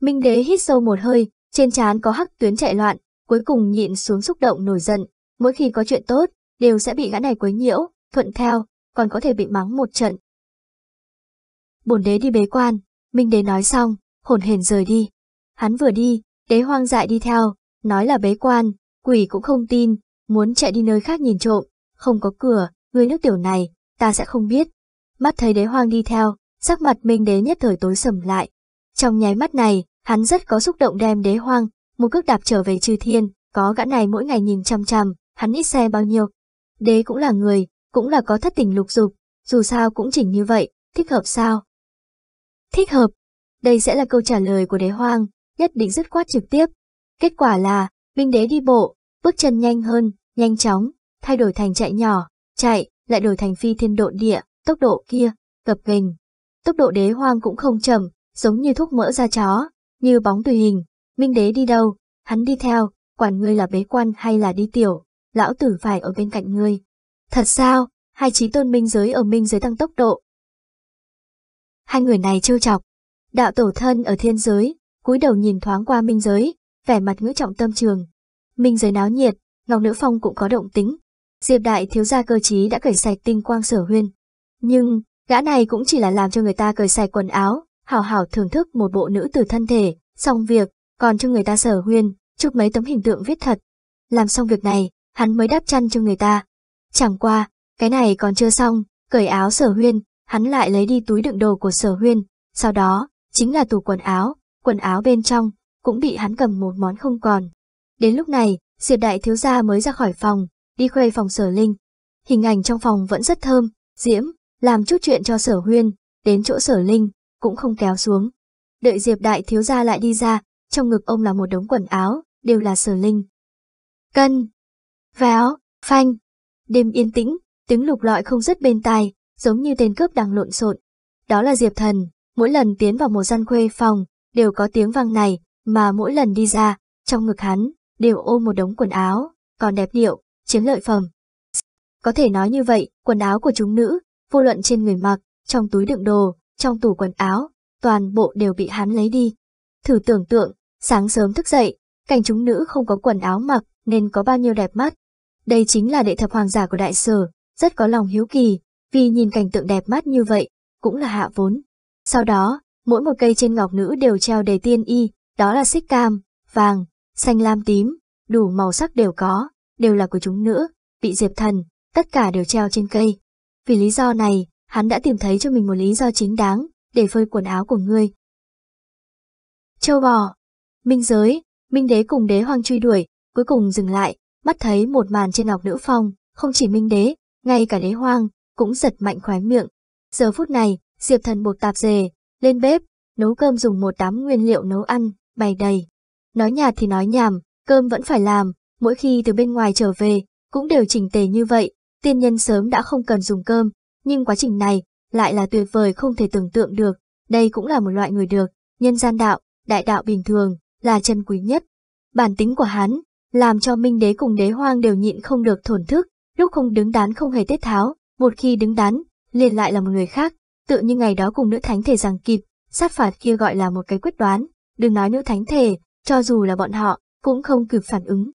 Minh Đế hít sâu một hơi, trên trán có hắc tuyến chạy loạn, cuối cùng nhịn xuống xúc động nổi giận, mỗi khi có chuyện tốt, đều sẽ bị gã này quấy nhiễu, thuận theo, còn có thể bị mắng một trận, bổn đế đi bế quan, Minh đế nói xong, hồn hển rời đi. Hắn vừa đi, đế hoang dại đi theo, nói là bế quan, quỷ cũng không tin, muốn chạy đi nơi khác nhìn trộm, không có cửa, người nước tiểu này, ta sẽ không biết. Mắt thấy đế hoang đi theo, sắc mặt Minh đế nhất thời tối sầm lại. Trong nháy mắt này, hắn rất có xúc động đem đế hoang, một cước đạp trở về chư thiên, có gã này mỗi ngày nhìn chăm chăm, hắn ít xe bao nhiêu. Đế cũng là người, cũng là có thất tình lục dục, dù sao cũng chỉnh như vậy, thích hợp sao. Thích hợp, đây sẽ là câu trả lời của đế hoang, nhất định dứt khoát trực tiếp. Kết quả là, Minh đế đi bộ, bước chân nhanh hơn, nhanh chóng, thay đổi thành chạy nhỏ, chạy, lại đổi thành phi thiên độ địa, tốc độ kia, gập ghềnh. Tốc độ đế hoang cũng không chậm, giống như thuốc mỡ ra chó, như bóng tùy hình, Minh đế đi đâu, hắn đi theo, quản ngươi là bế quan hay là đi tiểu, lão tử phải ở bên cạnh ngươi. Thật sao, hai trí tôn minh giới ở minh giới tăng tốc độ, hai người này trêu chọc. Đạo tổ thân ở thiên giới, cúi đầu nhìn thoáng qua minh giới, vẻ mặt ngữ trọng tâm trường. Minh giới náo nhiệt, Ngọc Nữ Phong cũng có động tính. Diệp đại thiếu gia cơ trí đã cởi sạch tinh quang sở huyên. Nhưng, gã này cũng chỉ là làm cho người ta cởi sạch quần áo, hảo hảo thưởng thức một bộ nữ từ thân thể, xong việc, còn cho người ta sở huyên, chụp mấy tấm hình tượng viết thật. Làm xong việc này, hắn mới đáp chăn cho người ta. Chẳng qua, cái này còn chưa xong, cởi áo sở huyên, hắn lại lấy đi túi đựng đồ của sở huyên, sau đó, chính là tủ quần áo, quần áo bên trong, cũng bị hắn cầm một món không còn. Đến lúc này, Diệp Đại Thiếu Gia mới ra khỏi phòng, đi khuê phòng sở linh. Hình ảnh trong phòng vẫn rất thơm, diễm, làm chút chuyện cho sở huyên, đến chỗ sở linh, cũng không kéo xuống. Đợi Diệp Đại Thiếu Gia lại đi ra, trong ngực ông là một đống quần áo, đều là sở linh. Cân, véo, phanh, đêm yên tĩnh, tiếng lục lọi không rất bên tai, giống như tên cướp đang lộn xộn. Đó là Diệp Thần, mỗi lần tiến vào một gian khuê phòng, đều có tiếng vang này, mà mỗi lần đi ra, trong ngực hắn, đều ôm một đống quần áo, còn đẹp điệu, chiếm lợi phẩm. Có thể nói như vậy, quần áo của chúng nữ, vô luận trên người mặc, trong túi đựng đồ, trong tủ quần áo, toàn bộ đều bị hắn lấy đi. Thử tưởng tượng, sáng sớm thức dậy, cảnh chúng nữ không có quần áo mặc nên có bao nhiêu đẹp mắt. Đây chính là đệ thập hoàng giả của đại sở, rất có lòng hiếu kỳ, vì nhìn cảnh tượng đẹp mắt như vậy, cũng là hạ vốn. Sau đó, mỗi một cây trên ngọc nữ đều treo đầy tiên y, đó là xích cam, vàng, xanh lam tím, đủ màu sắc đều có, đều là của chúng nữ, bị diệp thần, tất cả đều treo trên cây. Vì lý do này, hắn đã tìm thấy cho mình một lý do chính đáng, để phơi quần áo của ngươi. Châu bò, minh giới, minh đế cùng đế hoang truy đuổi, cuối cùng dừng lại, mắt thấy một màn trên ngọc nữ phong, không chỉ minh đế, ngay cả đế hoang, cũng giật mạnh khóe miệng. Giờ phút này, Diệp Thần buộc tạp dề, lên bếp, nấu cơm dùng một đám nguyên liệu nấu ăn, bày đầy. Nói nhạt thì nói nhảm, cơm vẫn phải làm, mỗi khi từ bên ngoài trở về, cũng đều chỉnh tề như vậy, tiên nhân sớm đã không cần dùng cơm, nhưng quá trình này lại là tuyệt vời không thể tưởng tượng được, đây cũng là một loại người được, nhân gian đạo, đại đạo bình thường, là chân quý nhất. Bản tính của hắn, làm cho minh đế cùng đế hoang đều nhịn không được thổn thức, lúc không đứng đán không hề tiết tháo, một khi đứng đắn, liền lại là một người khác, tự như ngày đó cùng nữ thánh thể rằng kịp, sát phạt kia gọi là một cái quyết đoán, đừng nói nữ thánh thể, cho dù là bọn họ, cũng không kịp phản ứng.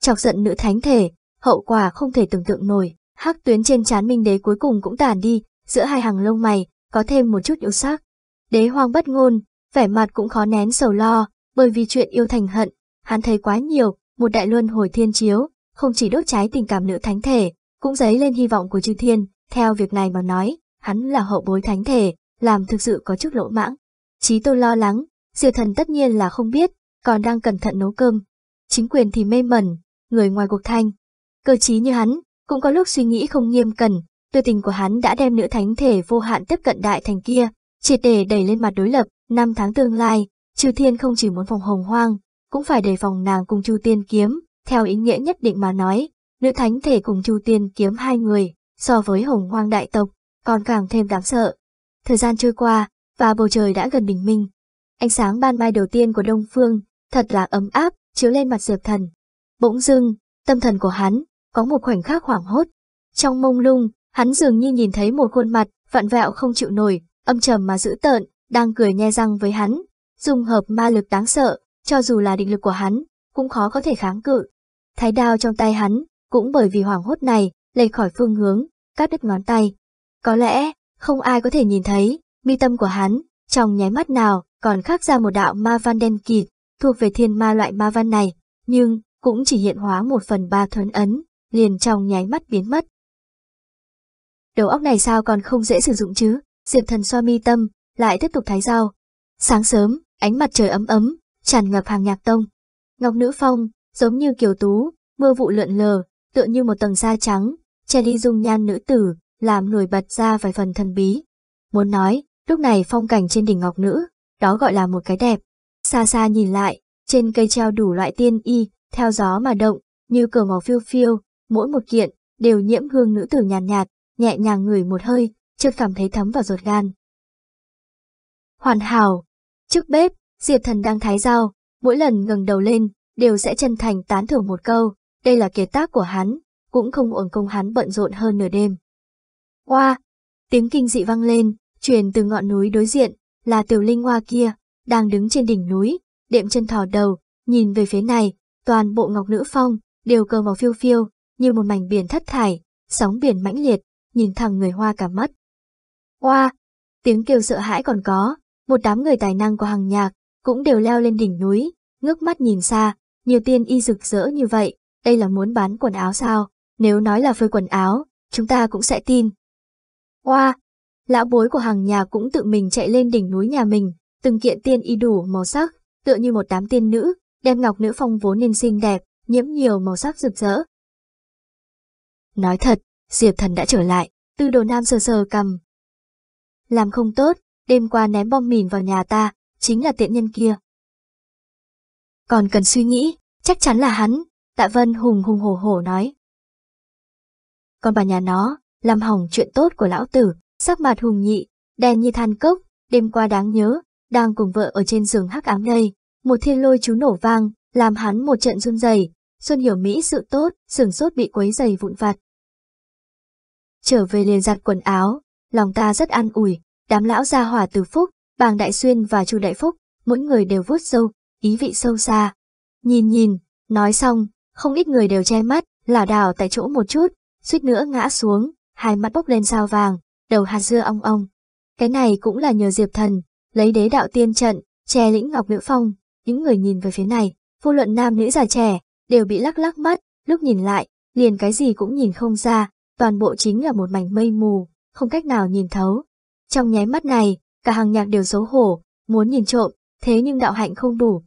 Chọc giận nữ thánh thể, hậu quả không thể tưởng tượng nổi, hắc tuyến trên trán minh đế cuối cùng cũng tàn đi, giữa hai hàng lông mày, có thêm một chút yếu sắc. Đế hoang bất ngôn, vẻ mặt cũng khó nén sầu lo, bởi vì chuyện yêu thành hận, hắn thấy quá nhiều, một đại luân hồi thiên chiếu, không chỉ đốt cháy tình cảm nữ thánh thể, cũng dấy lên hy vọng của chư thiên, theo việc này mà nói, hắn là hậu bối thánh thể, làm thực sự có chức lỗ mãng. Chí tôn lo lắng, diều thần tất nhiên là không biết, còn đang cẩn thận nấu cơm. Chính quyền thì mê mẩn, người ngoài cuộc thanh. Cơ chí như hắn, cũng có lúc suy nghĩ không nghiêm cẩn, tư tình của hắn đã đem nữ thánh thể vô hạn tiếp cận đại thành kia, triệt để đẩy lên mặt đối lập, năm tháng tương lai, chư thiên không chỉ muốn phòng hồng hoang, cũng phải đề phòng nàng cùng chu tiên kiếm, theo ý nghĩa nhất định mà nói, nữ thánh thể cùng chu tiên kiếm hai người, so với hồng hoang đại tộc, còn càng thêm đáng sợ. Thời gian trôi qua, và bầu trời đã gần bình minh. Ánh sáng ban mai đầu tiên của Đông Phương, thật là ấm áp, chiếu lên mặt Diệp Thần. Bỗng dưng, tâm thần của hắn, có một khoảnh khắc hoảng hốt. Trong mông lung, hắn dường như nhìn thấy một khuôn mặt, vặn vẹo không chịu nổi, âm trầm mà dữ tợn, đang cười nhe răng với hắn. Dùng hợp ma lực đáng sợ, cho dù là định lực của hắn, cũng khó có thể kháng cự. Thái đao trong tay hắn, cũng bởi vì hoảng hốt này, lệch khỏi phương hướng, cắt đứt ngón tay. Có lẽ, không ai có thể nhìn thấy, mi tâm của hắn, trong nháy mắt nào, còn khắc ra một đạo ma văn đen kịt, thuộc về thiên ma loại ma văn này, nhưng cũng chỉ hiện hóa một phần ba thuấn ấn, liền trong nháy mắt biến mất. Đầu óc này sao còn không dễ sử dụng chứ, diệp thần xoa mi tâm, lại tiếp tục thái rau. Sáng sớm, ánh mặt trời ấm ấm, tràn ngập hàng nhạc tông. Ngọc nữ phong, giống như kiều tú, mưa vụ lượn lờ, tựa như một tầng da trắng, che đi dung nhan nữ tử, làm nổi bật ra vài phần thần bí. Muốn nói, lúc này phong cảnh trên đỉnh ngọc nữ, đó gọi là một cái đẹp. Xa xa nhìn lại, trên cây treo đủ loại tiên y, theo gió mà động, như cửa ngọc phiêu phiêu, mỗi một kiện, đều nhiễm hương nữ tử nhàn nhạt, nhẹ nhàng ngửi một hơi, chợt cảm thấy thấm vào ruột gan. Hoàn hảo. Trước bếp, Diệp Thần đang thái rau, mỗi lần ngẩng đầu lên, đều sẽ chân thành tán thưởng một câu. Đây là kiệt tác của hắn, cũng không uổng công hắn bận rộn hơn nửa đêm. Hoa! tiếng kinh dị vang lên, truyền từ ngọn núi đối diện, là tiểu linh hoa kia, đang đứng trên đỉnh núi, đệm chân thò đầu, nhìn về phía này, toàn bộ ngọc nữ phong, đều cờ màu phiêu phiêu, như một mảnh biển thất thải, sóng biển mãnh liệt, nhìn thẳng người hoa cả mắt. Hoa! tiếng kêu sợ hãi còn có, một đám người tài năng của hàng nhạc, cũng đều leo lên đỉnh núi, ngước mắt nhìn xa, nhiều tiên y rực rỡ như vậy, đây là muốn bán quần áo sao, nếu nói là phơi quần áo, chúng ta cũng sẽ tin. Oa, lão bối của hàng nhà cũng tự mình chạy lên đỉnh núi nhà mình, từng kiện tiên y đủ màu sắc, tựa như một đám tiên nữ, đem ngọc nữ phong vốn nên xinh đẹp, nhiễm nhiều màu sắc rực rỡ. Nói thật, Diệp Thần đã trở lại, tư đồ nam sờ sờ cầm. Làm không tốt, đêm qua ném bom mìn vào nhà ta, chính là tiện nhân kia. Còn cần suy nghĩ, chắc chắn là hắn, Tạ Vân hùng hùng hổ hổ nói. Còn bà nhà nó, làm hỏng chuyện tốt của lão tử, sắc mặt hùng nhị, đen như than cốc, đêm qua đáng nhớ, đang cùng vợ ở trên giường hắc ám đây, một thiên lôi chú nổ vang, làm hắn một trận run dày Xuân hiểu Mỹ sự tốt, sừng sốt bị quấy giày vụn vặt. Trở về liền giặt quần áo, lòng ta rất an ủi, đám lão gia hỏa từ phúc, bàng đại xuyên và chu đại phúc, mỗi người đều vuốt sâu, ý vị sâu xa. Nhìn nhìn, nói xong, không ít người đều che mắt, lảo đảo tại chỗ một chút, suýt nữa ngã xuống, hai mắt bốc lên sao vàng, đầu hạt dưa ong ong. Cái này cũng là nhờ Diệp Thần, lấy đế đạo tiên trận, che lĩnh ngọc nữ phong, những người nhìn về phía này, vô luận nam nữ già trẻ, đều bị lắc lắc mắt, lúc nhìn lại, liền cái gì cũng nhìn không ra, toàn bộ chính là một mảnh mây mù, không cách nào nhìn thấu. Trong nháy mắt này, cả hàng nhạc đều xấu hổ, muốn nhìn trộm, thế nhưng đạo hạnh không đủ.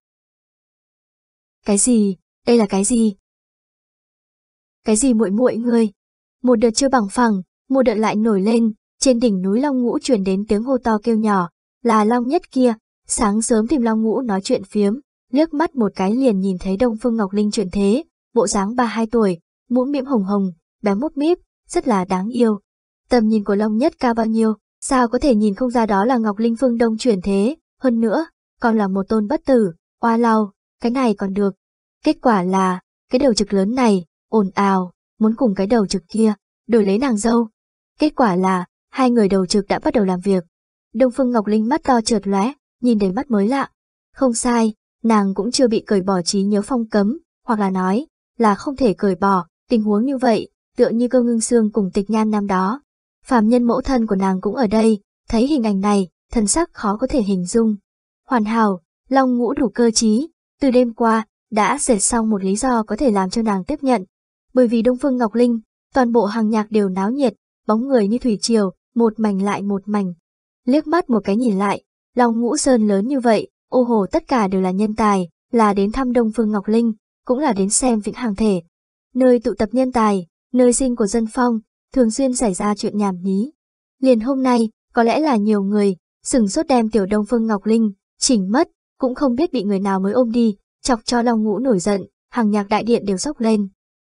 Cái gì, đây là cái gì? Cái gì muội muội ngươi? Một đợt chưa bằng phẳng, một đợt lại nổi lên, trên đỉnh núi Long Ngũ truyền đến tiếng hô to kêu nhỏ, là Long Nhất kia. Sáng sớm tìm Long Ngũ nói chuyện phiếm, liếc mắt một cái liền nhìn thấy Đông Phương Ngọc Linh chuyển thế, bộ dáng ba hai tuổi, mũm miệng hồng hồng, bé mút míp, rất là đáng yêu. Tầm nhìn của Long Nhất cao bao nhiêu, sao có thể nhìn không ra đó là Ngọc Linh Phương Đông chuyển thế, hơn nữa, còn là một tôn bất tử, oa lau, cái này còn được, Kết quả là, cái đầu trực lớn này, ồn ào, muốn cùng cái đầu trực kia, đổi lấy nàng dâu. Kết quả là, hai người đầu trực đã bắt đầu làm việc. Đông Phương Ngọc Linh mắt to trượt lóe, nhìn đầy mắt mới lạ. Không sai, nàng cũng chưa bị cởi bỏ trí nhớ phong cấm, hoặc là nói, là không thể cởi bỏ, tình huống như vậy, tựa như cơ ngưng xương cùng tịch nhan năm đó. Phạm nhân mẫu thân của nàng cũng ở đây, thấy hình ảnh này, thần sắc khó có thể hình dung. Hoàn hảo, long ngũ đủ cơ trí, từ đêm qua, đã dệt xong một lý do có thể làm cho nàng tiếp nhận. Bởi vì Đông Phương Ngọc Linh, toàn bộ hàng nhạc đều náo nhiệt, bóng người như thủy triều, một mảnh lại một mảnh. Liếc mắt một cái nhìn lại, lòng ngũ sơn lớn như vậy, ô hồ tất cả đều là nhân tài, là đến thăm Đông Phương Ngọc Linh, cũng là đến xem vĩnh hàng thể. Nơi tụ tập nhân tài, nơi sinh của dân phong, thường xuyên xảy ra chuyện nhảm nhí. Liền hôm nay, có lẽ là nhiều người, sừng sốt đem tiểu Đông Phương Ngọc Linh, chỉnh mất, cũng không biết bị người nào mới ôm đi, chọc cho Long Ngũ nổi giận, hàng nhạc đại điện đều sốc lên.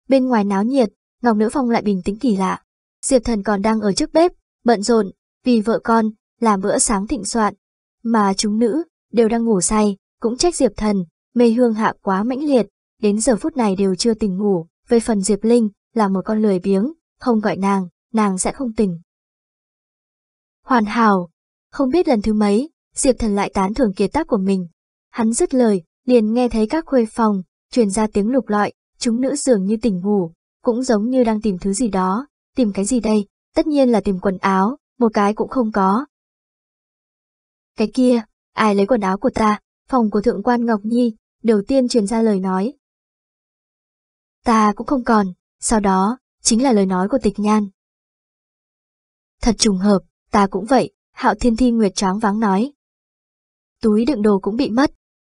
Bên ngoài náo nhiệt, Ngọc Nữ Phong lại bình tĩnh kỳ lạ. Diệp Thần còn đang ở trước bếp, bận rộn, vì vợ con, làm bữa sáng thịnh soạn. Mà chúng nữ, đều đang ngủ say, cũng trách Diệp Thần, mê hương hạ quá mãnh liệt, đến giờ phút này đều chưa tỉnh ngủ. Về phần Diệp Linh, là một con lười biếng, không gọi nàng, nàng sẽ không tỉnh. Hoàn hảo, không biết lần thứ mấy, Diệp Thần lại tán thưởng kiệt tác của mình. Hắn dứt lời, liền nghe thấy các khuê phòng, truyền ra tiếng lục lọi, chúng nữ dường như tỉnh ngủ, cũng giống như đang tìm thứ gì đó, tìm cái gì đây, tất nhiên là tìm quần áo, một cái cũng không có. Cái kia, ai lấy quần áo của ta, phòng của thượng quan Ngọc Nhi, đầu tiên truyền ra lời nói. Ta cũng không còn, sau đó, chính là lời nói của tịch nhan. Thật trùng hợp, ta cũng vậy, hạo thiên thi nguyệt tráng váng nói. Túi đựng đồ cũng bị mất,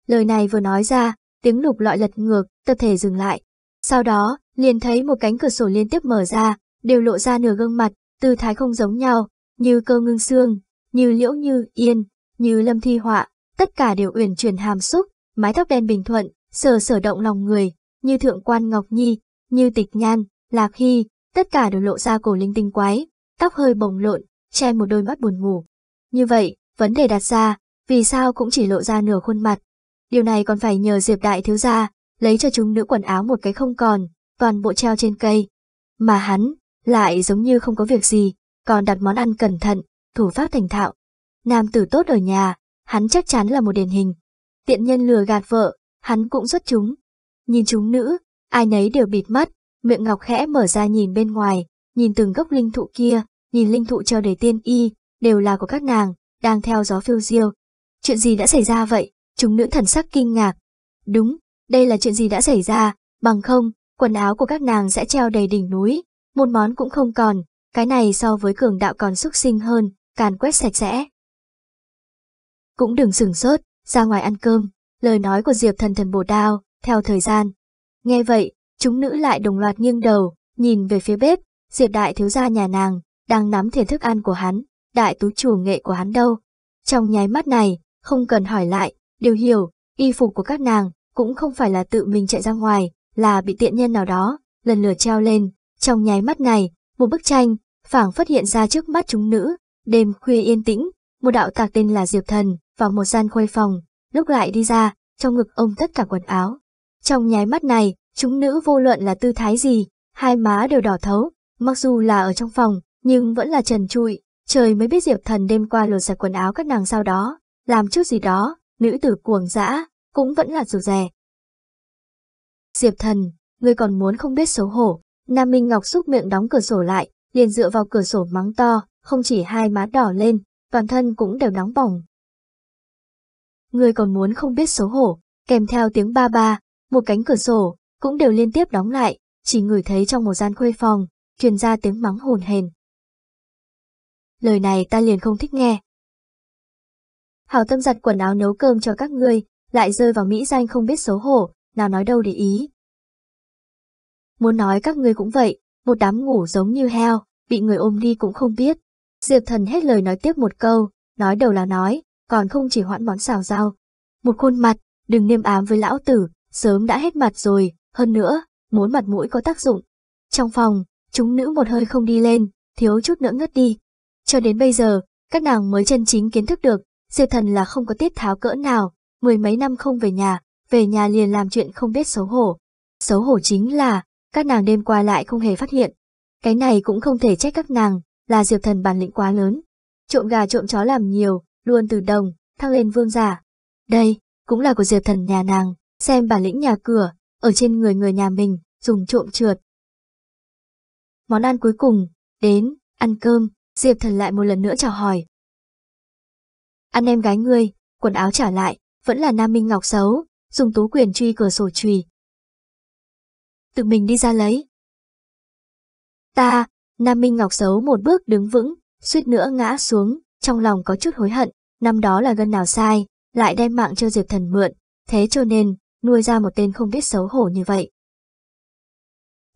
Lời này vừa nói ra, tiếng lục lọi lật ngược, tập thể dừng lại. Sau đó, liền thấy một cánh cửa sổ liên tiếp mở ra, đều lộ ra nửa gương mặt, tư thái không giống nhau, như cơ ngưng xương, như liễu như yên, như lâm thi họa, tất cả đều uyển chuyển hàm xúc, mái tóc đen bình thuận, sờ sở động lòng người, như thượng quan ngọc nhi, như tịch nhan, lạc hy, tất cả đều lộ ra cổ linh tinh quái, tóc hơi bồng lộn, che một đôi mắt buồn ngủ. Như vậy, vấn đề đặt ra, vì sao cũng chỉ lộ ra nửa khuôn mặt, Điều này còn phải nhờ Diệp Đại Thiếu Gia, lấy cho chúng nữ quần áo một cái không còn, toàn bộ treo trên cây. Mà hắn, lại giống như không có việc gì, còn đặt món ăn cẩn thận, thủ pháp thành thạo. Nam tử tốt ở nhà, hắn chắc chắn là một điển hình. Tiện nhân lừa gạt vợ, hắn cũng xuất chúng. Nhìn chúng nữ, ai nấy đều bịt mắt, miệng ngọc khẽ mở ra nhìn bên ngoài, nhìn từng gốc linh thụ kia, nhìn linh thụ treo đầy tiên y, đều là của các nàng, đang theo gió phiêu diêu. Chuyện gì đã xảy ra vậy? Chúng nữ thần sắc kinh ngạc. Đúng, đây là chuyện gì đã xảy ra, bằng không, quần áo của các nàng sẽ treo đầy đỉnh núi, một món cũng không còn, cái này so với cường đạo còn xuất sinh hơn, càn quét sạch sẽ. Cũng đừng sửng sốt, ra ngoài ăn cơm, lời nói của Diệp thần thần bổ đao, theo thời gian. Nghe vậy, chúng nữ lại đồng loạt nghiêng đầu, nhìn về phía bếp, Diệp đại thiếu gia nhà nàng, đang nắm thể thức ăn của hắn, đại tú chủ nghệ của hắn đâu. Trong nháy mắt này, không cần hỏi lại, điều hiểu, y phục của các nàng cũng không phải là tự mình chạy ra ngoài, là bị tiện nhân nào đó, lần lượt treo lên. Trong nháy mắt này, một bức tranh, phảng phát hiện ra trước mắt chúng nữ, đêm khuya yên tĩnh, một đạo tạc tên là Diệp Thần, vào một gian khuây phòng, lúc lại đi ra, trong ngực ông tất cả quần áo. Trong nháy mắt này, chúng nữ vô luận là tư thái gì, hai má đều đỏ thấu, mặc dù là ở trong phòng, nhưng vẫn là trần trụi, trời mới biết Diệp Thần đêm qua lột sạch quần áo các nàng sau đó, làm chút gì đó, nữ tử cuồng dã, cũng vẫn là rụt rè. Diệp thần, ngươi còn muốn không biết xấu hổ, Nam Minh Ngọc xúc miệng đóng cửa sổ lại, liền dựa vào cửa sổ mắng to, không chỉ hai má đỏ lên, toàn thân cũng đều nóng bỏng. Ngươi còn muốn không biết xấu hổ, kèm theo tiếng ba ba, một cánh cửa sổ, cũng đều liên tiếp đóng lại, chỉ ngửi thấy trong một gian khuê phòng, truyền ra tiếng mắng hồn hền. Lời này ta liền không thích nghe, Hảo tâm giặt quần áo nấu cơm cho các ngươi, lại rơi vào mỹ danh không biết xấu hổ, nào nói đâu để ý. Muốn nói các ngươi cũng vậy, một đám ngủ giống như heo, bị người ôm đi cũng không biết. Diệp thần hết lời nói tiếp một câu, nói đầu là nói, còn không chỉ hoãn món xào rau. Một khuôn mặt, đừng niêm ám với lão tử, sớm đã hết mặt rồi, hơn nữa, muốn mặt mũi có tác dụng. Trong phòng, chúng nữ một hơi không đi lên, thiếu chút nữa ngất đi. Cho đến bây giờ, các nàng mới chân chính kiến thức được Diệp thần là không có tiết tháo cỡ nào, mười mấy năm không về nhà, về nhà liền làm chuyện không biết xấu hổ. Xấu hổ chính là, các nàng đêm qua lại không hề phát hiện. Cái này cũng không thể trách các nàng, là diệp thần bản lĩnh quá lớn. Trộm gà trộm chó làm nhiều, luôn từ đồng, thăng lên vương giả. Đây, cũng là của diệp thần nhà nàng, xem bản lĩnh nhà cửa, ở trên người người nhà mình, dùng trộm trượt. Món ăn cuối cùng, đến, ăn cơm, diệp thần lại một lần nữa chào hỏi, anh em gái ngươi, quần áo trả lại, vẫn là Nam Minh Ngọc xấu, dùng tú quyền truy cửa sổ chùy. Tự mình đi ra lấy. Ta, Nam Minh Ngọc xấu một bước đứng vững, suýt nữa ngã xuống, trong lòng có chút hối hận, năm đó là gân nào sai, lại đem mạng cho Diệp Thần mượn, thế cho nên, nuôi ra một tên không biết xấu hổ như vậy.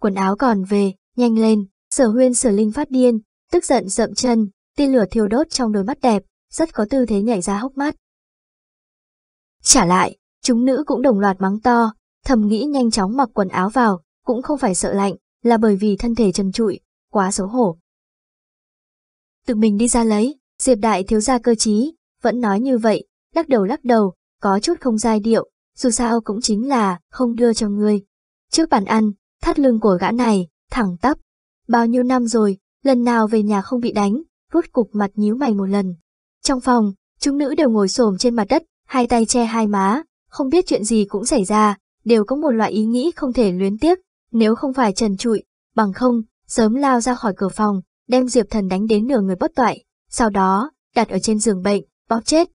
Quần áo còn về, nhanh lên, sở huyên sở linh phát điên, tức giận dậm chân, tia lửa thiêu đốt trong đôi mắt đẹp, rất có tư thế nhảy ra hốc mắt. Trả lại, chúng nữ cũng đồng loạt mắng to, thầm nghĩ nhanh chóng mặc quần áo vào, cũng không phải sợ lạnh, là bởi vì thân thể trần trụi, quá xấu hổ. Tự mình đi ra lấy, Diệp Đại thiếu gia cơ trí, vẫn nói như vậy, lắc đầu lắc đầu, có chút không giai điệu, dù sao cũng chính là không đưa cho ngươi. Trước bàn ăn, thắt lưng của gã này, thẳng tắp. Bao nhiêu năm rồi, lần nào về nhà không bị đánh, rút cục mặt nhíu mày một lần, trong phòng, chúng nữ đều ngồi xổm trên mặt đất, hai tay che hai má, không biết chuyện gì cũng xảy ra, đều có một loại ý nghĩ không thể luyến tiếc, nếu không phải trần trụi, bằng không, sớm lao ra khỏi cửa phòng, đem Diệp Thần đánh đến nửa người bất toại, sau đó, đặt ở trên giường bệnh, bóp chết.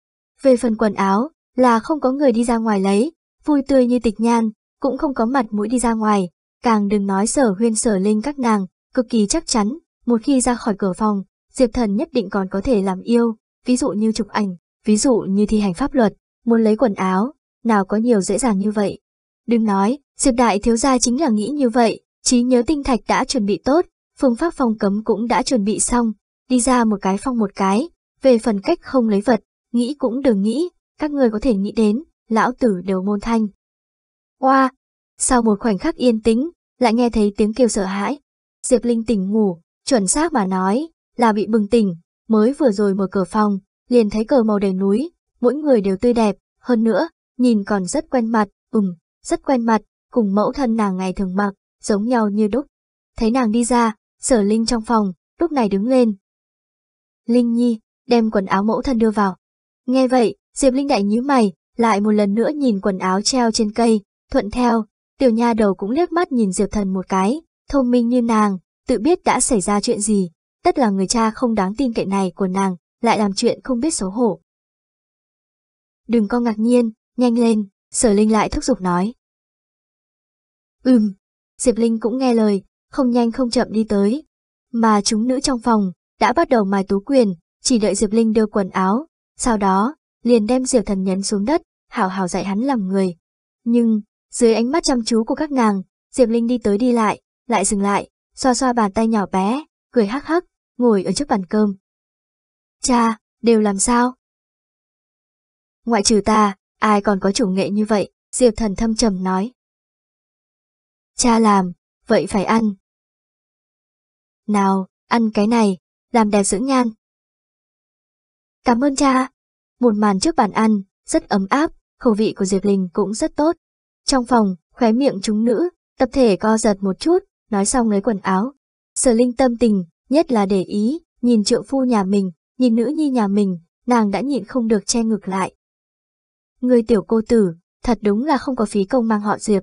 Về phần quần áo, là không có người đi ra ngoài lấy, vui tươi như tịch nhan, cũng không có mặt mũi đi ra ngoài, càng đừng nói sở huyên sở linh các nàng, cực kỳ chắc chắn, một khi ra khỏi cửa phòng, Diệp Thần nhất định còn có thể làm yêu, ví dụ như chụp ảnh, ví dụ như thi hành pháp luật, muốn lấy quần áo, nào có nhiều dễ dàng như vậy. Đừng nói, Diệp Đại thiếu gia chính là nghĩ như vậy, trí nhớ tinh thạch đã chuẩn bị tốt, phương pháp phong cấm cũng đã chuẩn bị xong, đi ra một cái phong một cái, về phần cách không lấy vật, nghĩ cũng đừng nghĩ, các người có thể nghĩ đến, lão tử đều môn thanh. qua, Wow. Sau một khoảnh khắc yên tĩnh, lại nghe thấy tiếng kêu sợ hãi. Diệp Linh tỉnh ngủ, chuẩn xác mà nói, là bị bừng tỉnh, mới vừa rồi mở cửa phòng, liền thấy cờ màu đầy núi, mỗi người đều tươi đẹp, hơn nữa, nhìn còn rất quen mặt, ừm, rất quen mặt, cùng mẫu thân nàng ngày thường mặc, giống nhau như đúc. Thấy nàng đi ra, sở Linh trong phòng, lúc này đứng lên. Linh Nhi, đem quần áo mẫu thân đưa vào. Nghe vậy, Diệp Linh Đại nhíu mày, lại một lần nữa nhìn quần áo treo trên cây, thuận theo, tiểu nha đầu cũng liếc mắt nhìn Diệp Thần một cái, thông minh như nàng, tự biết đã xảy ra chuyện gì, Tất là người cha không đáng tin cậy này của nàng lại làm chuyện không biết xấu hổ. Đừng có ngạc nhiên, nhanh lên, sở linh lại thúc giục nói. Ừm, Diệp Linh cũng nghe lời, không nhanh không chậm đi tới. Mà chúng nữ trong phòng đã bắt đầu mài tú quyền, chỉ đợi Diệp Linh đưa quần áo, sau đó liền đem Diệp Thần nhấn xuống đất, hảo hảo dạy hắn làm người. Nhưng, dưới ánh mắt chăm chú của các nàng, Diệp Linh đi tới đi lại, lại dừng lại, xoa xoa bàn tay nhỏ bé, cười hắc hắc, ngồi ở trước bàn cơm. Cha, đều làm sao? Ngoại trừ ta, ai còn có chủ nghệ như vậy, Diệp Thần thâm trầm nói. Cha làm, vậy phải ăn. Nào, ăn cái này, làm đẹp dưỡng nhan. Cảm ơn cha. Một màn trước bàn ăn, rất ấm áp, khẩu vị của Diệp Linh cũng rất tốt. Trong phòng, khóe miệng chúng nữ, tập thể co giật một chút, nói xong lấy quần áo. Sở Linh tâm tình, nhất là để ý, nhìn trượng phu nhà mình, nhìn nữ nhi nhà mình, nàng đã nhịn không được che ngực lại. Người tiểu cô tử, thật đúng là không có phí công mang họ Diệp.